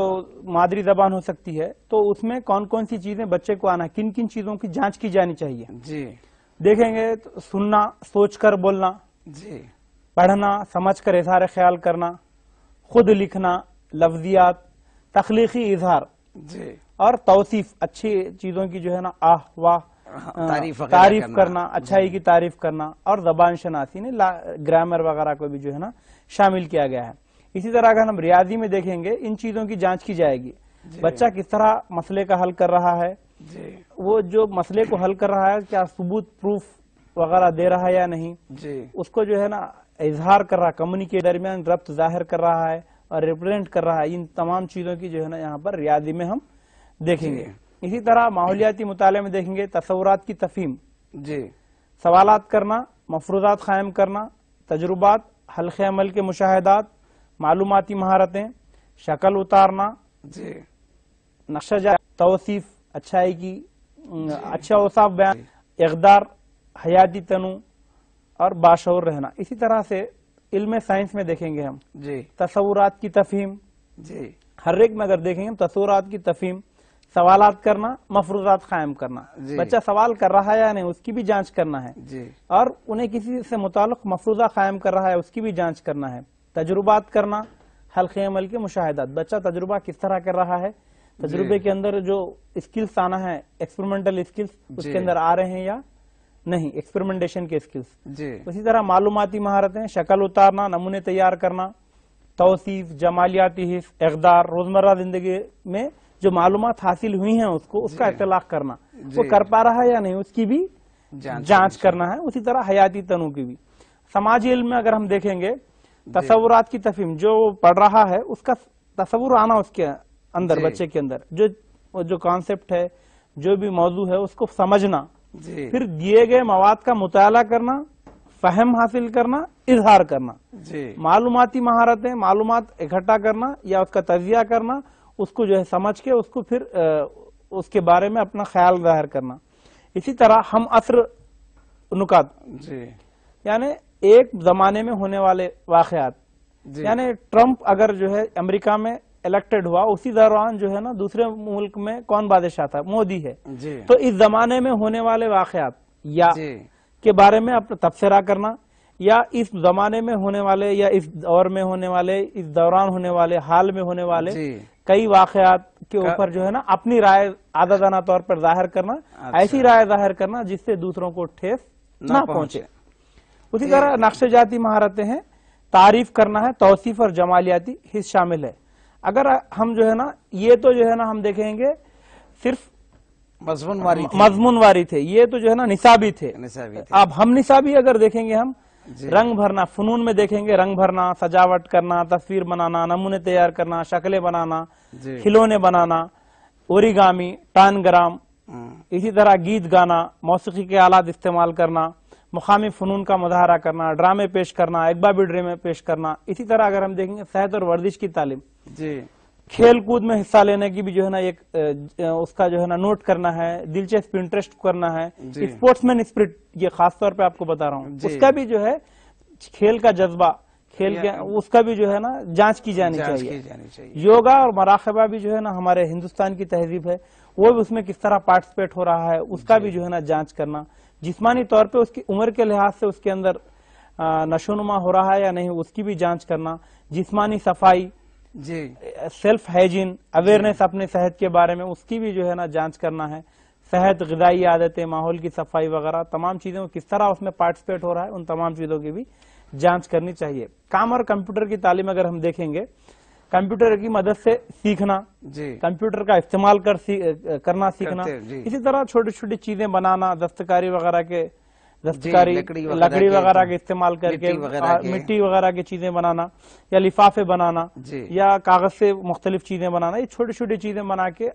मादरी जबान हो सकती है तो उसमें कौन कौन सी चीज़ें बच्चे को आना किन किन चीज़ों की जांच की जानी चाहिए जी देखेंगे तो सुनना सोचकर बोलना जी पढ़ना समझकर इजहार ख्याल करना खुद लिखना लफ्जियात तखलीकी इजहार जी और तोसीफ अच्छी चीजों की जो है ना आह वाह हाँ, तारीफ, तारीफ करना, करना अच्छाई की तारीफ करना और जबान शनासी ने ग्रामर वगैरह को भी जो है ना शामिल किया गया है इसी तरह अगर हम रियाजी में देखेंगे इन चीजों की जांच की जाएगी बच्चा किस तरह मसले का हल कर रहा है जी वो जो मसले को हल कर रहा है क्या सबूत प्रूफ वगैरह दे रहा है या नहीं जी उसको जो है ना इजहार कर रहा है कम्युनी के दरमियान रब्त जाहिर कर रहा है और रिप्रेजेंट कर रहा है इन तमाम चीजों की जो है ना यहाँ पर रियादी में हम देखेंगे इसी तरह माहौलियाती मुताले में देखेंगे तस्वरत की तफीम जी सवाल करना मफरूजात कायम करना तजुर्बात हल्के अमल के मुशाहदात मालूमती महारतें शक्ल उतारना जी नक्शा तोसीफ़ अच्छा है कि अच्छा हो साफ बयान इकदार हयाती तनु और बाशौर रहना इसी तरह से इल्म साइंस में देखेंगे हम जी तस्वुरात की तफहीम जी हर एक में अगर देखेंगे हम तो तस्वुरात की तफहीम सवाल करना मफरूजात कायम करना बच्चा सवाल कर रहा है या नहीं उसकी भी जांच करना है और उन्हें किसी से मुतल मफरूजा कायम कर रहा है उसकी भी जांच करना है तजुर्बात करना हल्के अमल के मुशाहदात बच्चा तजुर्बा किस तरह कर रहा है तजुर्बे के अंदर जो स्किल्स आना है एक्सपेरिमेंटल स्किल्स उसके अंदर आ रहे हैं या नहीं एक्सपेरिमेंटेशन के स्किल्स उसी तो तरह मालूमती महारतें शक्ल उतारना नमूने तैयार करना तोसीफ जमालियाती हिफ एकदार रोजमर्रा जिंदगी में जो मालूम हासिल हुई हैं उसको उसका इतलाक करना वो कर पा रहा है या नहीं उसकी भी जांच करना है उसी तरह हयाती तनु की भी समाज इल्म में अगर हम देखेंगे तस्वुरात की तफीम जो पढ़ रहा है उसका तस्वुर आना उसके अंदर बच्चे के अंदर जो जो कॉन्सेप्ट है जो भी मौजू है उसको समझना फिर दिए गए मवाद का मुताला करना फहम हासिल करना इजहार करना मालूमती महारतें मालूम इकट्ठा करना या उसका तजिया करना उसको जो है समझ के उसको फिर आ, उसके बारे में अपना ख्याल जाहिर करना इसी तरह हम असर नुकात यानी एक जमाने में होने वाले वाकयात यानी ट्रंप अगर जो है अमेरिका में इलेक्टेड हुआ उसी दौरान जो है ना दूसरे मुल्क में कौन बादशाह था मोदी है तो इस जमाने में होने वाले वाकयात या के बारे में आप तबसरा करना या इस जमाने में होने वाले या इस दौर में होने वाले इस दौरान होने वाले हाल में होने वाले कई वाकयात के ऊपर जो है ना अपनी राय आदादाना तौर पर जाहिर करना अच्छा। ऐसी राय जाहिर करना जिससे दूसरों को ठेस ना, पहुंचे उसी तरह नक्श जाती महारतें हैं तारीफ करना है तोसीफ और जमालियाती शामिल है अगर हम जो है ना ये तो जो है ना हम देखेंगे सिर्फ मजमून वारी मजमून वारी थे ये तो जो है ना निसाबी थे निसाबी थे अब हम निसाबी अगर देखेंगे हम रंग भरना फनून में देखेंगे रंग भरना सजावट करना तस्वीर बनाना नमूने तैयार करना शक्लें बनाना खिलौने बनाना ओरिगामी टानग्राम हम्म। इसी तरह गीत गाना मौसीकी के आलात इस्तेमाल करना मुकामी फ़नून का मुजाहरा करना ड्रामे पेश करना एक भी ड्रामे पेश करना इसी तरह अगर हम देखेंगे सेहत और वर्जिश की तालीम जी खेल कूद में हिस्सा लेने की भी जो है ना एक उसका जो है ना नोट करना है दिलचस्प इंटरेस्ट करना है स्पोर्ट्स मैन स्प्रिट ये खासतौर पर आपको बता रहा हूँ उसका भी जो है खेल का जज्बा खेल के उसका भी जो है ना जांच की जानी जांच चाहिए, चाहिए। योगा और मराकबा भी जो है ना हमारे हिंदुस्तान की तहजीब है वो भी उसमें किस तरह पार्टिसिपेट हो रहा है उसका भी जो है ना जांच करना जिस्मानी तौर पे उसकी उम्र के लिहाज से उसके अंदर नशोनुमा हो रहा है या नहीं उसकी भी जांच करना जिस्मानी सफाई जी सेल्फ हाइजीन अवेयरनेस अपने सेहत के बारे में उसकी भी जो है ना जांच करना है सेहत गजाई आदतें माहौल की सफाई वगैरह तमाम चीजों किस तरह उसमें पार्टिसिपेट हो रहा है उन तमाम चीजों की भी जांच करनी चाहिए काम और कंप्यूटर की तालीम अगर हम देखेंगे कंप्यूटर की मदद से सीखना कंप्यूटर का इस्तेमाल कर सी, करना सीखना इसी तरह छोटी छोटी चीजें बनाना दस्तकारी वगैरह के दस्तकारी लकड़ी वगैरह के इस्तेमाल करके मिट्टी वगैरह की चीजें बनाना या लिफाफे बनाना या कागज से मुख्तलिफ चीजें बनाना ये छोटी छोटी चीजें बना के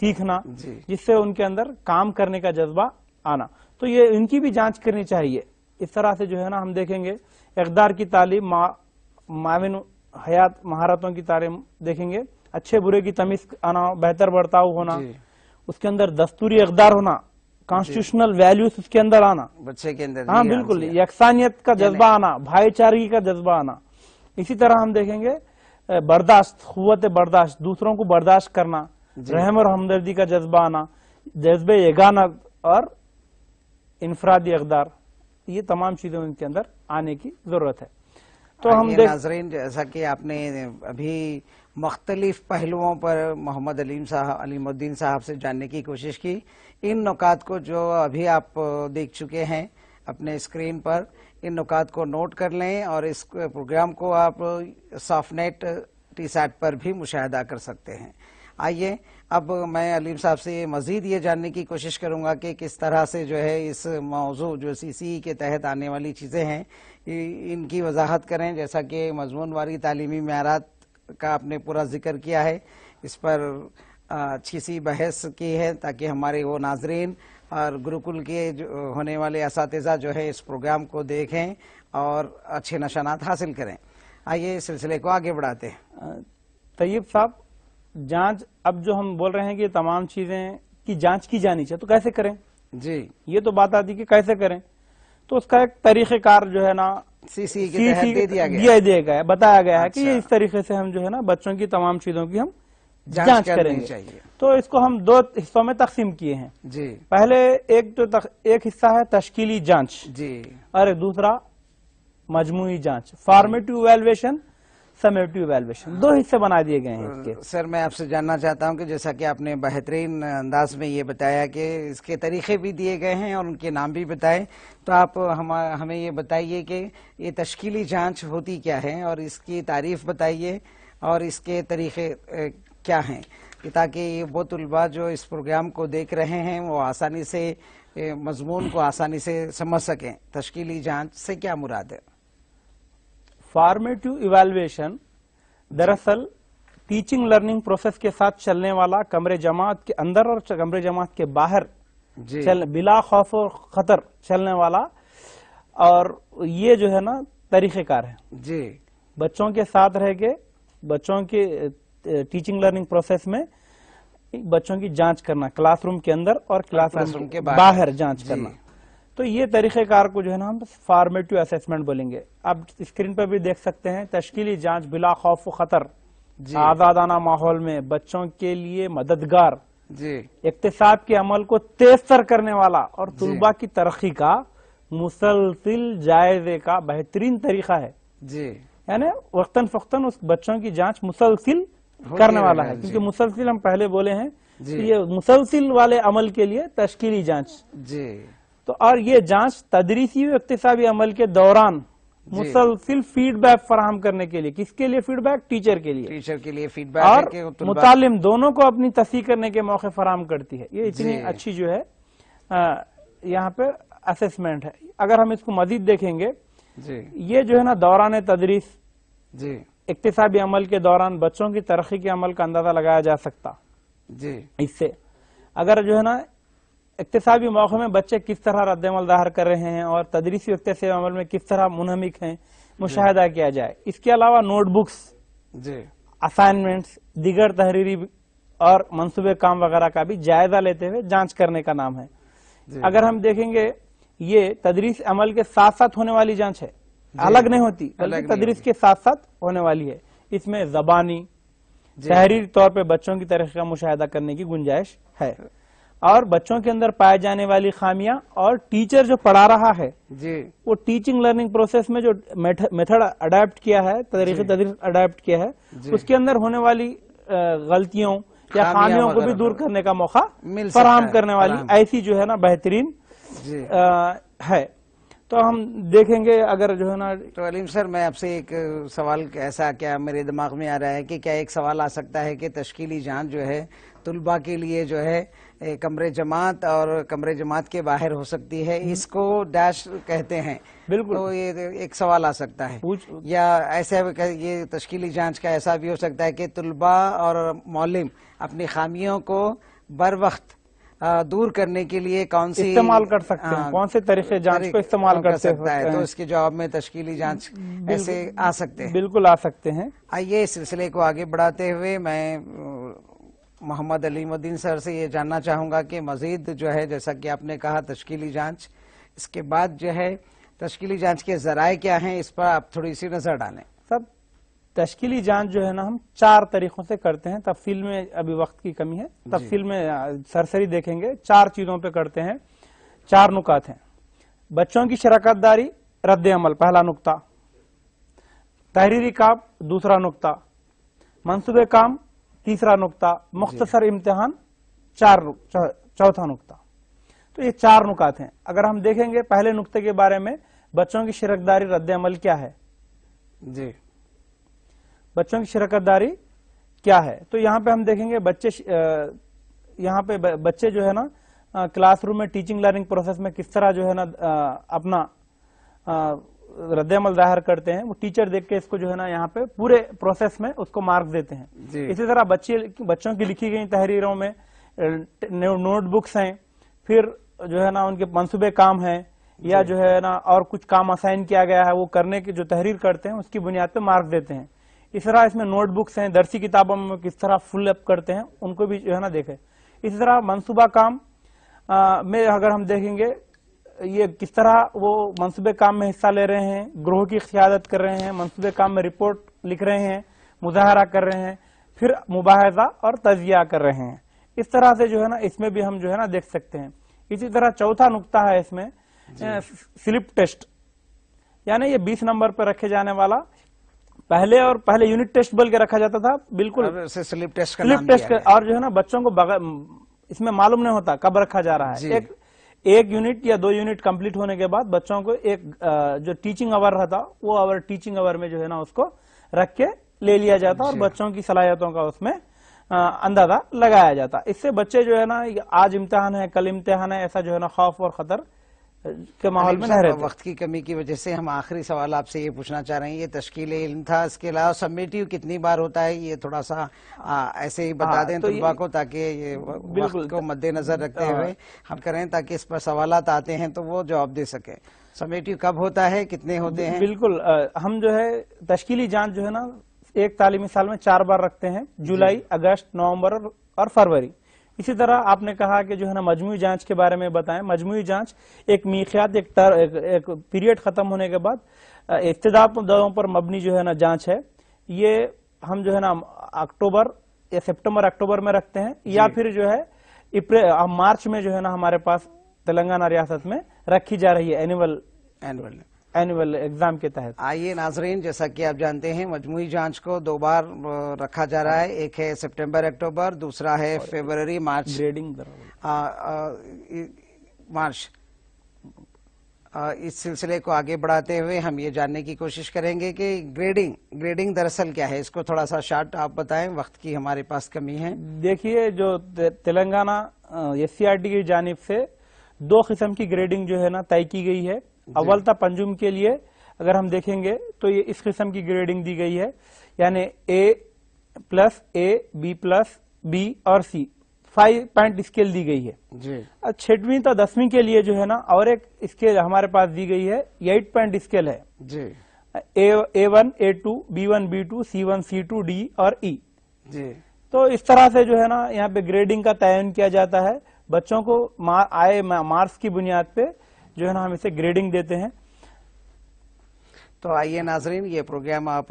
सीखना जिससे उनके अंदर काम करने का जज्बा आना तो ये इनकी भी जांच करनी चाहिए इस तरह से जो है ना हम देखेंगे इकदार की तालीम माविन हयात महारतों की तारे देखेंगे अच्छे बुरे की तमीज आना बेहतर बर्ताव होना उसके अंदर दस्तूरी अकदार होना कॉन्स्टिट्यूशनल वैल्यूज उसके अंदर आना बच्चे के अंदर हाँ, हाँ बिल्कुल हाँ। यकसानियत का जज्बा आना भाईचारगी का जज्बा आना इसी तरह हम देखेंगे बर्दाश्त हुत बर्दाश्त दूसरों को बर्दाश्त करना रहम और हमदर्दी का जज्बा आना जज्बे यगानत और इनफरादी अकदार ये तमाम चीजें उनके अंदर आने की जरूरत है तो हम नाजरीन जैसा कि आपने अभी मुख्तलिफ पहलुओं पर मोहम्मद अलीम साहब अलीमुद्दीन साहब से जानने की कोशिश की इन नुकात को जो अभी आप देख चुके हैं अपने स्क्रीन पर इन नुकात को नोट कर लें और इस प्रोग्राम को आप सॉफ्टनेट टी सैट पर भी मुशाह कर सकते हैं आइए अब मैं अलीम साहब से मज़ीद ये जानने की कोशिश करूंगा कि किस तरह से जो है इस मौजू जो सी सी के तहत आने वाली चीज़ें हैं इनकी वजाहत करें जैसा कि मजमून वाली तालीमी मैारत का आपने पूरा जिक्र किया है इस पर अच्छी सी बहस की है ताकि हमारे वो नाजरीन और गुरुकुल के जो होने वाले इस जो है इस प्रोग्राम को देखें और अच्छे नशानात हासिल करें आइए इस सिलसिले को आगे बढ़ाते हैं तयब साहब जांच अब जो हम बोल रहे हैं कि तमाम चीजें की जांच की जानी चाहिए तो कैसे करें जी ये तो बात आती कि कैसे करें तो उसका एक तरीक़ेकार जो है ना सीसी के दे दिया गया दिया, गया है बताया गया है कि अच्छा। इस तरीके से हम जो है ना बच्चों की तमाम चीजों की हम जांच, करेंगे चाहिए। तो इसको हम दो हिस्सों में तकसीम किए हैं जी पहले एक तो तक, एक हिस्सा है तश्कीली जांच जी और दूसरा मजमू जांच फॉर्मेटिव इवेल्युएशन समेटिव वैल्यूएशन दो हिस्से बना दिए गए हैं इसके सर मैं आपसे जानना चाहता हूं कि जैसा कि आपने बेहतरीन अंदाज में ये बताया कि इसके तरीके भी दिए गए हैं और उनके नाम भी बताएं तो आप हम हमें ये बताइए कि ये तश्कीली जांच होती क्या है और इसकी तारीफ बताइए और इसके तरीके क्या हैं ताकि ये वो तलबा जो इस प्रोग्राम को देख रहे हैं वो आसानी से मजमून को आसानी से समझ सकें तश्ली जाँच से क्या मुराद है फॉर्मेटिव इवेल्युएशन दरअसल टीचिंग लर्निंग प्रोसेस के साथ चलने वाला कमरे जमात के अंदर और कमरे जमात के बाहर चल बिला खौफ और खतर चलने वाला और ये जो है ना तरीक़ेकार है जी बच्चों के साथ रह के बच्चों के टीचिंग लर्निंग प्रोसेस में बच्चों की जांच करना क्लासरूम के अंदर और क्लासरूम के बाहर, बाहर जांच करना तो ये तरीक़ेकार को जो है ना हम फार्मेटिव असेसमेंट बोलेंगे आप स्क्रीन पर भी देख सकते हैं तश्ली जांच बिला खौफ खतर आजादाना माहौल में बच्चों के लिए मददगार इकतसाब के अमल को तेज तर करने वाला और तुलबा की तरक्की का मुसलसिल जायजे का बेहतरीन तरीका है जी यानी वक्ता फख्तन उस बच्चों की जाँच मुसलसिल करने वाला है क्योंकि मुसलसिल हम पहले बोले हैं ये मुसलसिल वाले अमल के लिए तश्ली जाँच जी तो और ये जांच तदरीसी इकतसाबी अमल के दौरान मुसलसिल फीडबैक फराहम करने के लिए किसके लिए फीडबैक टीचर के लिए टीचर के लिए फीडबैक और मुतालिम दोनों को अपनी तस्ह करने के मौके फराहम करती है ये इतनी अच्छी जो है यहाँ पे असेसमेंट है अगर हम इसको मजीद देखेंगे ये जो है ना दौरान तदरीस इकतसाबी अमल के दौरान बच्चों की तरक्की के अमल का अंदाजा लगाया जा सकता जी इससे अगर जो है ना इकतसाबी मौक़ों में बच्चे किस तरह रद्दमल दाहर कर रहे हैं और तदरीसी इकतस अमल में किस तरह मुनहमिक हैं मुशाह किया जाए इसके अलावा नोटबुक्स असाइनमेंट्स दिगर तहरीरी और मनसूबे काम वगैरह का भी जायजा लेते हुए जांच करने का नाम है अगर हम देखेंगे ये तदरीस अमल के साथ साथ होने वाली जांच है अलग नहीं होती बल्कि तदरीस के साथ साथ होने वाली है इसमें जबानी तहरीरी तौर पर बच्चों की तरह का मुशाह करने की गुंजाइश है और बच्चों के अंदर पाए जाने वाली खामियां और टीचर जो पढ़ा रहा है जी वो टीचिंग लर्निंग प्रोसेस में जो मेथड अडेप्ट किया है तरीके अडेप्ट किया है उसके अंदर होने वाली गलतियों या खामियों को भी दूर करने का मौका फराहम करने वाली ऐसी जो है ना बेहतरीन है तो हम देखेंगे अगर जो है ना तो अलीम सर मैं आपसे एक सवाल ऐसा क्या मेरे दिमाग में आ रहा है कि क्या एक सवाल आ सकता है कि तश्कीली जान जो है तुलबा के लिए जो है कमरे जमात और कमरे जमात के बाहर हो सकती है हम्म। इसको डैश कहते हैं बिल्कुल तो ये एक सवाल आ सकता है पूछ या ऐसे ये तश्कीली जांच का ऐसा भी हो सकता है कि तुलबा और मौलिम अपनी खामियों को बर वक्त दूर करने के लिए कौन सी इस्तेमाल कर सकते हैं हाँ, कौन से तरीके जांच को इस्तेमाल कर, कर सकता है तो इसके जवाब में तश्कीली जांच हम्म, ऐसे आ सकते हैं बिल्कुल आ सकते हैं आइए इस सिलसिले को आगे बढ़ाते हुए मैं मोहम्मद अलीमुद्दीन सर से ये जानना चाहूंगा कि मज़ीद जो है जैसा कि आपने कहा तश्कीली जांच इसके बाद जो है तश्कीली जांच के ज़राए क्या हैं इस पर आप थोड़ी सी नज़र डालें सब तश्कीली जांच जो है ना हम चार तरीकों से करते हैं तफसील में अभी वक्त की कमी है तफसील में सरसरी देखेंगे चार चीज़ों पर करते हैं चार नुकात हैं बच्चों की शराकत दारी रद्द अमल पहला नुकता तहरीरी काम दूसरा नुकता मनसूबे काम तीसरा नुकता मुख्तसर इम्तिहान चार चौथा नुकता तो ये चार नुकात हैं अगर हम देखेंगे पहले नुकते के बारे में बच्चों की शिरकदारी रद्द अमल क्या है जी बच्चों की शिरकतदारी क्या है तो यहाँ पे हम देखेंगे बच्चे यहाँ पे बच्चे जो है ना क्लासरूम में टीचिंग लर्निंग प्रोसेस में किस तरह जो है ना अपना रद्दमल जाहिर करते हैं वो टीचर देख के इसको जो है ना यहाँ पे पूरे प्रोसेस में उसको मार्क देते हैं इसी तरह बच्चे बच्चों की लिखी गई तहरीरों में नोटबुक्स हैं फिर जो है ना उनके मनसूबे काम है या जो है ना और कुछ काम असाइन किया गया है वो करने के जो तहरीर करते हैं उसकी बुनियाद पर मार्क देते हैं इस तरह इसमें नोटबुक्स हैं दर्शी किताबों में किस तरह फुल अप करते हैं उनको भी जो है ना देखें इसी तरह मनसूबा काम आ, में अगर हम देखेंगे ये किस तरह वो मनसूबे काम में हिस्सा ले रहे हैं ग्रोह की क्यादत कर रहे हैं मनसूबे काम में रिपोर्ट लिख रहे हैं मुजाहरा कर रहे हैं फिर मुबाहजा और तजिया कर रहे हैं इस तरह से जो है ना इसमें भी हम जो है ना देख सकते हैं इसी तरह चौथा नुकता है इसमें स्लिप टेस्ट यानी ये बीस नंबर पर रखे जाने वाला पहले और पहले यूनिट टेस्ट बोल के रखा जाता था बिल्कुल स्लिप टेस्ट का स्लिप टेस्ट और जो है ना बच्चों को इसमें मालूम नहीं होता कब रखा जा रहा है एक एक यूनिट या दो यूनिट कंप्लीट होने के बाद बच्चों को एक जो टीचिंग आवर रहता वो आवर टीचिंग आवर में जो है ना उसको रख के ले लिया जाता और बच्चों की सलाहियतों का उसमें अंदाजा लगाया जाता इससे बच्चे जो है ना आज इम्तिहान है कल इम्तिहान है ऐसा जो है ना खौफ और खतर के माहौल में रहे वक्त की कमी की वजह से हम आखिरी सवाल आपसे ये पूछना चाह रहे हैं ये तश्कील इल्म था इसके अलावा सबमिटिव कितनी बार होता है ये थोड़ा सा आ, ऐसे ही बता हाँ, दें तो को ताकि ये वक्त को मद्देनजर हाँ। रखते हुए हम करें ताकि इस पर सवाल आते हैं तो वो जवाब दे सके समेटिव कब होता है कितने होते हैं बिल्कुल हम जो है तश्कीली जाँच जो है ना एक तालीमी साल में चार बार रखते हैं जुलाई अगस्त नवम्बर और फरवरी इसी तरह आपने कहा कि जो है ना मजमू जांच के बारे में बताएं मजमू जांच एक मीखियात एक, तर, एक, एक पीरियड ख़त्म होने के बाद इब्तदा दरों पर मबनी जो है ना जांच है ये हम जो है ना अक्टूबर या सितंबर अक्टूबर में रखते हैं या फिर जो है अप्रैल मार्च में जो है ना हमारे पास तेलंगाना रियासत में रखी जा रही है एनुअल एनुअल एनुअल एग्जाम के तहत आइए नाजरीन जैसा कि आप जानते हैं मजमुई जांच को दो बार रखा जा रहा है एक है सितंबर अक्टूबर दूसरा है फेबररी मार्च ग्रेडिंग मार्च इस सिलसिले को आगे बढ़ाते हुए हम ये जानने की कोशिश करेंगे कि ग्रेडिंग ग्रेडिंग दरअसल क्या है इसको थोड़ा सा शार्ट आप बताएं वक्त की हमारे पास कमी है देखिए जो ते, तेलंगाना एस की जानब से दो किस्म की ग्रेडिंग जो है ना तय की गई है था पंजुम के लिए अगर हम देखेंगे तो ये इस किस्म की ग्रेडिंग दी गई है यानी A plus A B plus B और सी फाइव पॉइंट स्केल दी गई है छठवीं तो दसवीं के लिए जो है ना और एक स्केल हमारे पास दी गई है एट पॉइंट स्केल है A one A two B one B two C one C two D और ई e. जी तो इस तरह से जो है ना यहाँ पे ग्रेडिंग का तयन किया जाता है बच्चों को मार, आए मार्क्स की बुनियाद पे जो है ना हम इसे ग्रेडिंग देते हैं तो आइए नाजरीन ये प्रोग्राम आप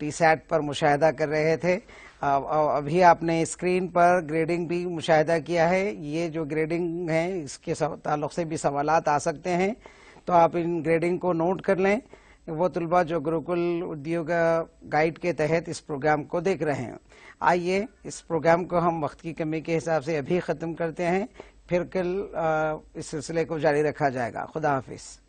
टी सैट पर मुशाह कर रहे थे अभी आपने स्क्रीन पर ग्रेडिंग भी मुशाह किया है ये जो ग्रेडिंग है इसके ताल्लुक से भी सवाल आ सकते हैं तो आप इन ग्रेडिंग को नोट कर लें वो तलबा जो गुरुकुल उद्योग गाइड के तहत इस प्रोग्राम को देख रहे हैं आइए इस प्रोग्राम को हम वक्त की कमी के हिसाब से अभी ख़त्म करते हैं फिर कल इस सिलसिले को जारी रखा जाएगा खुदा हाफिज़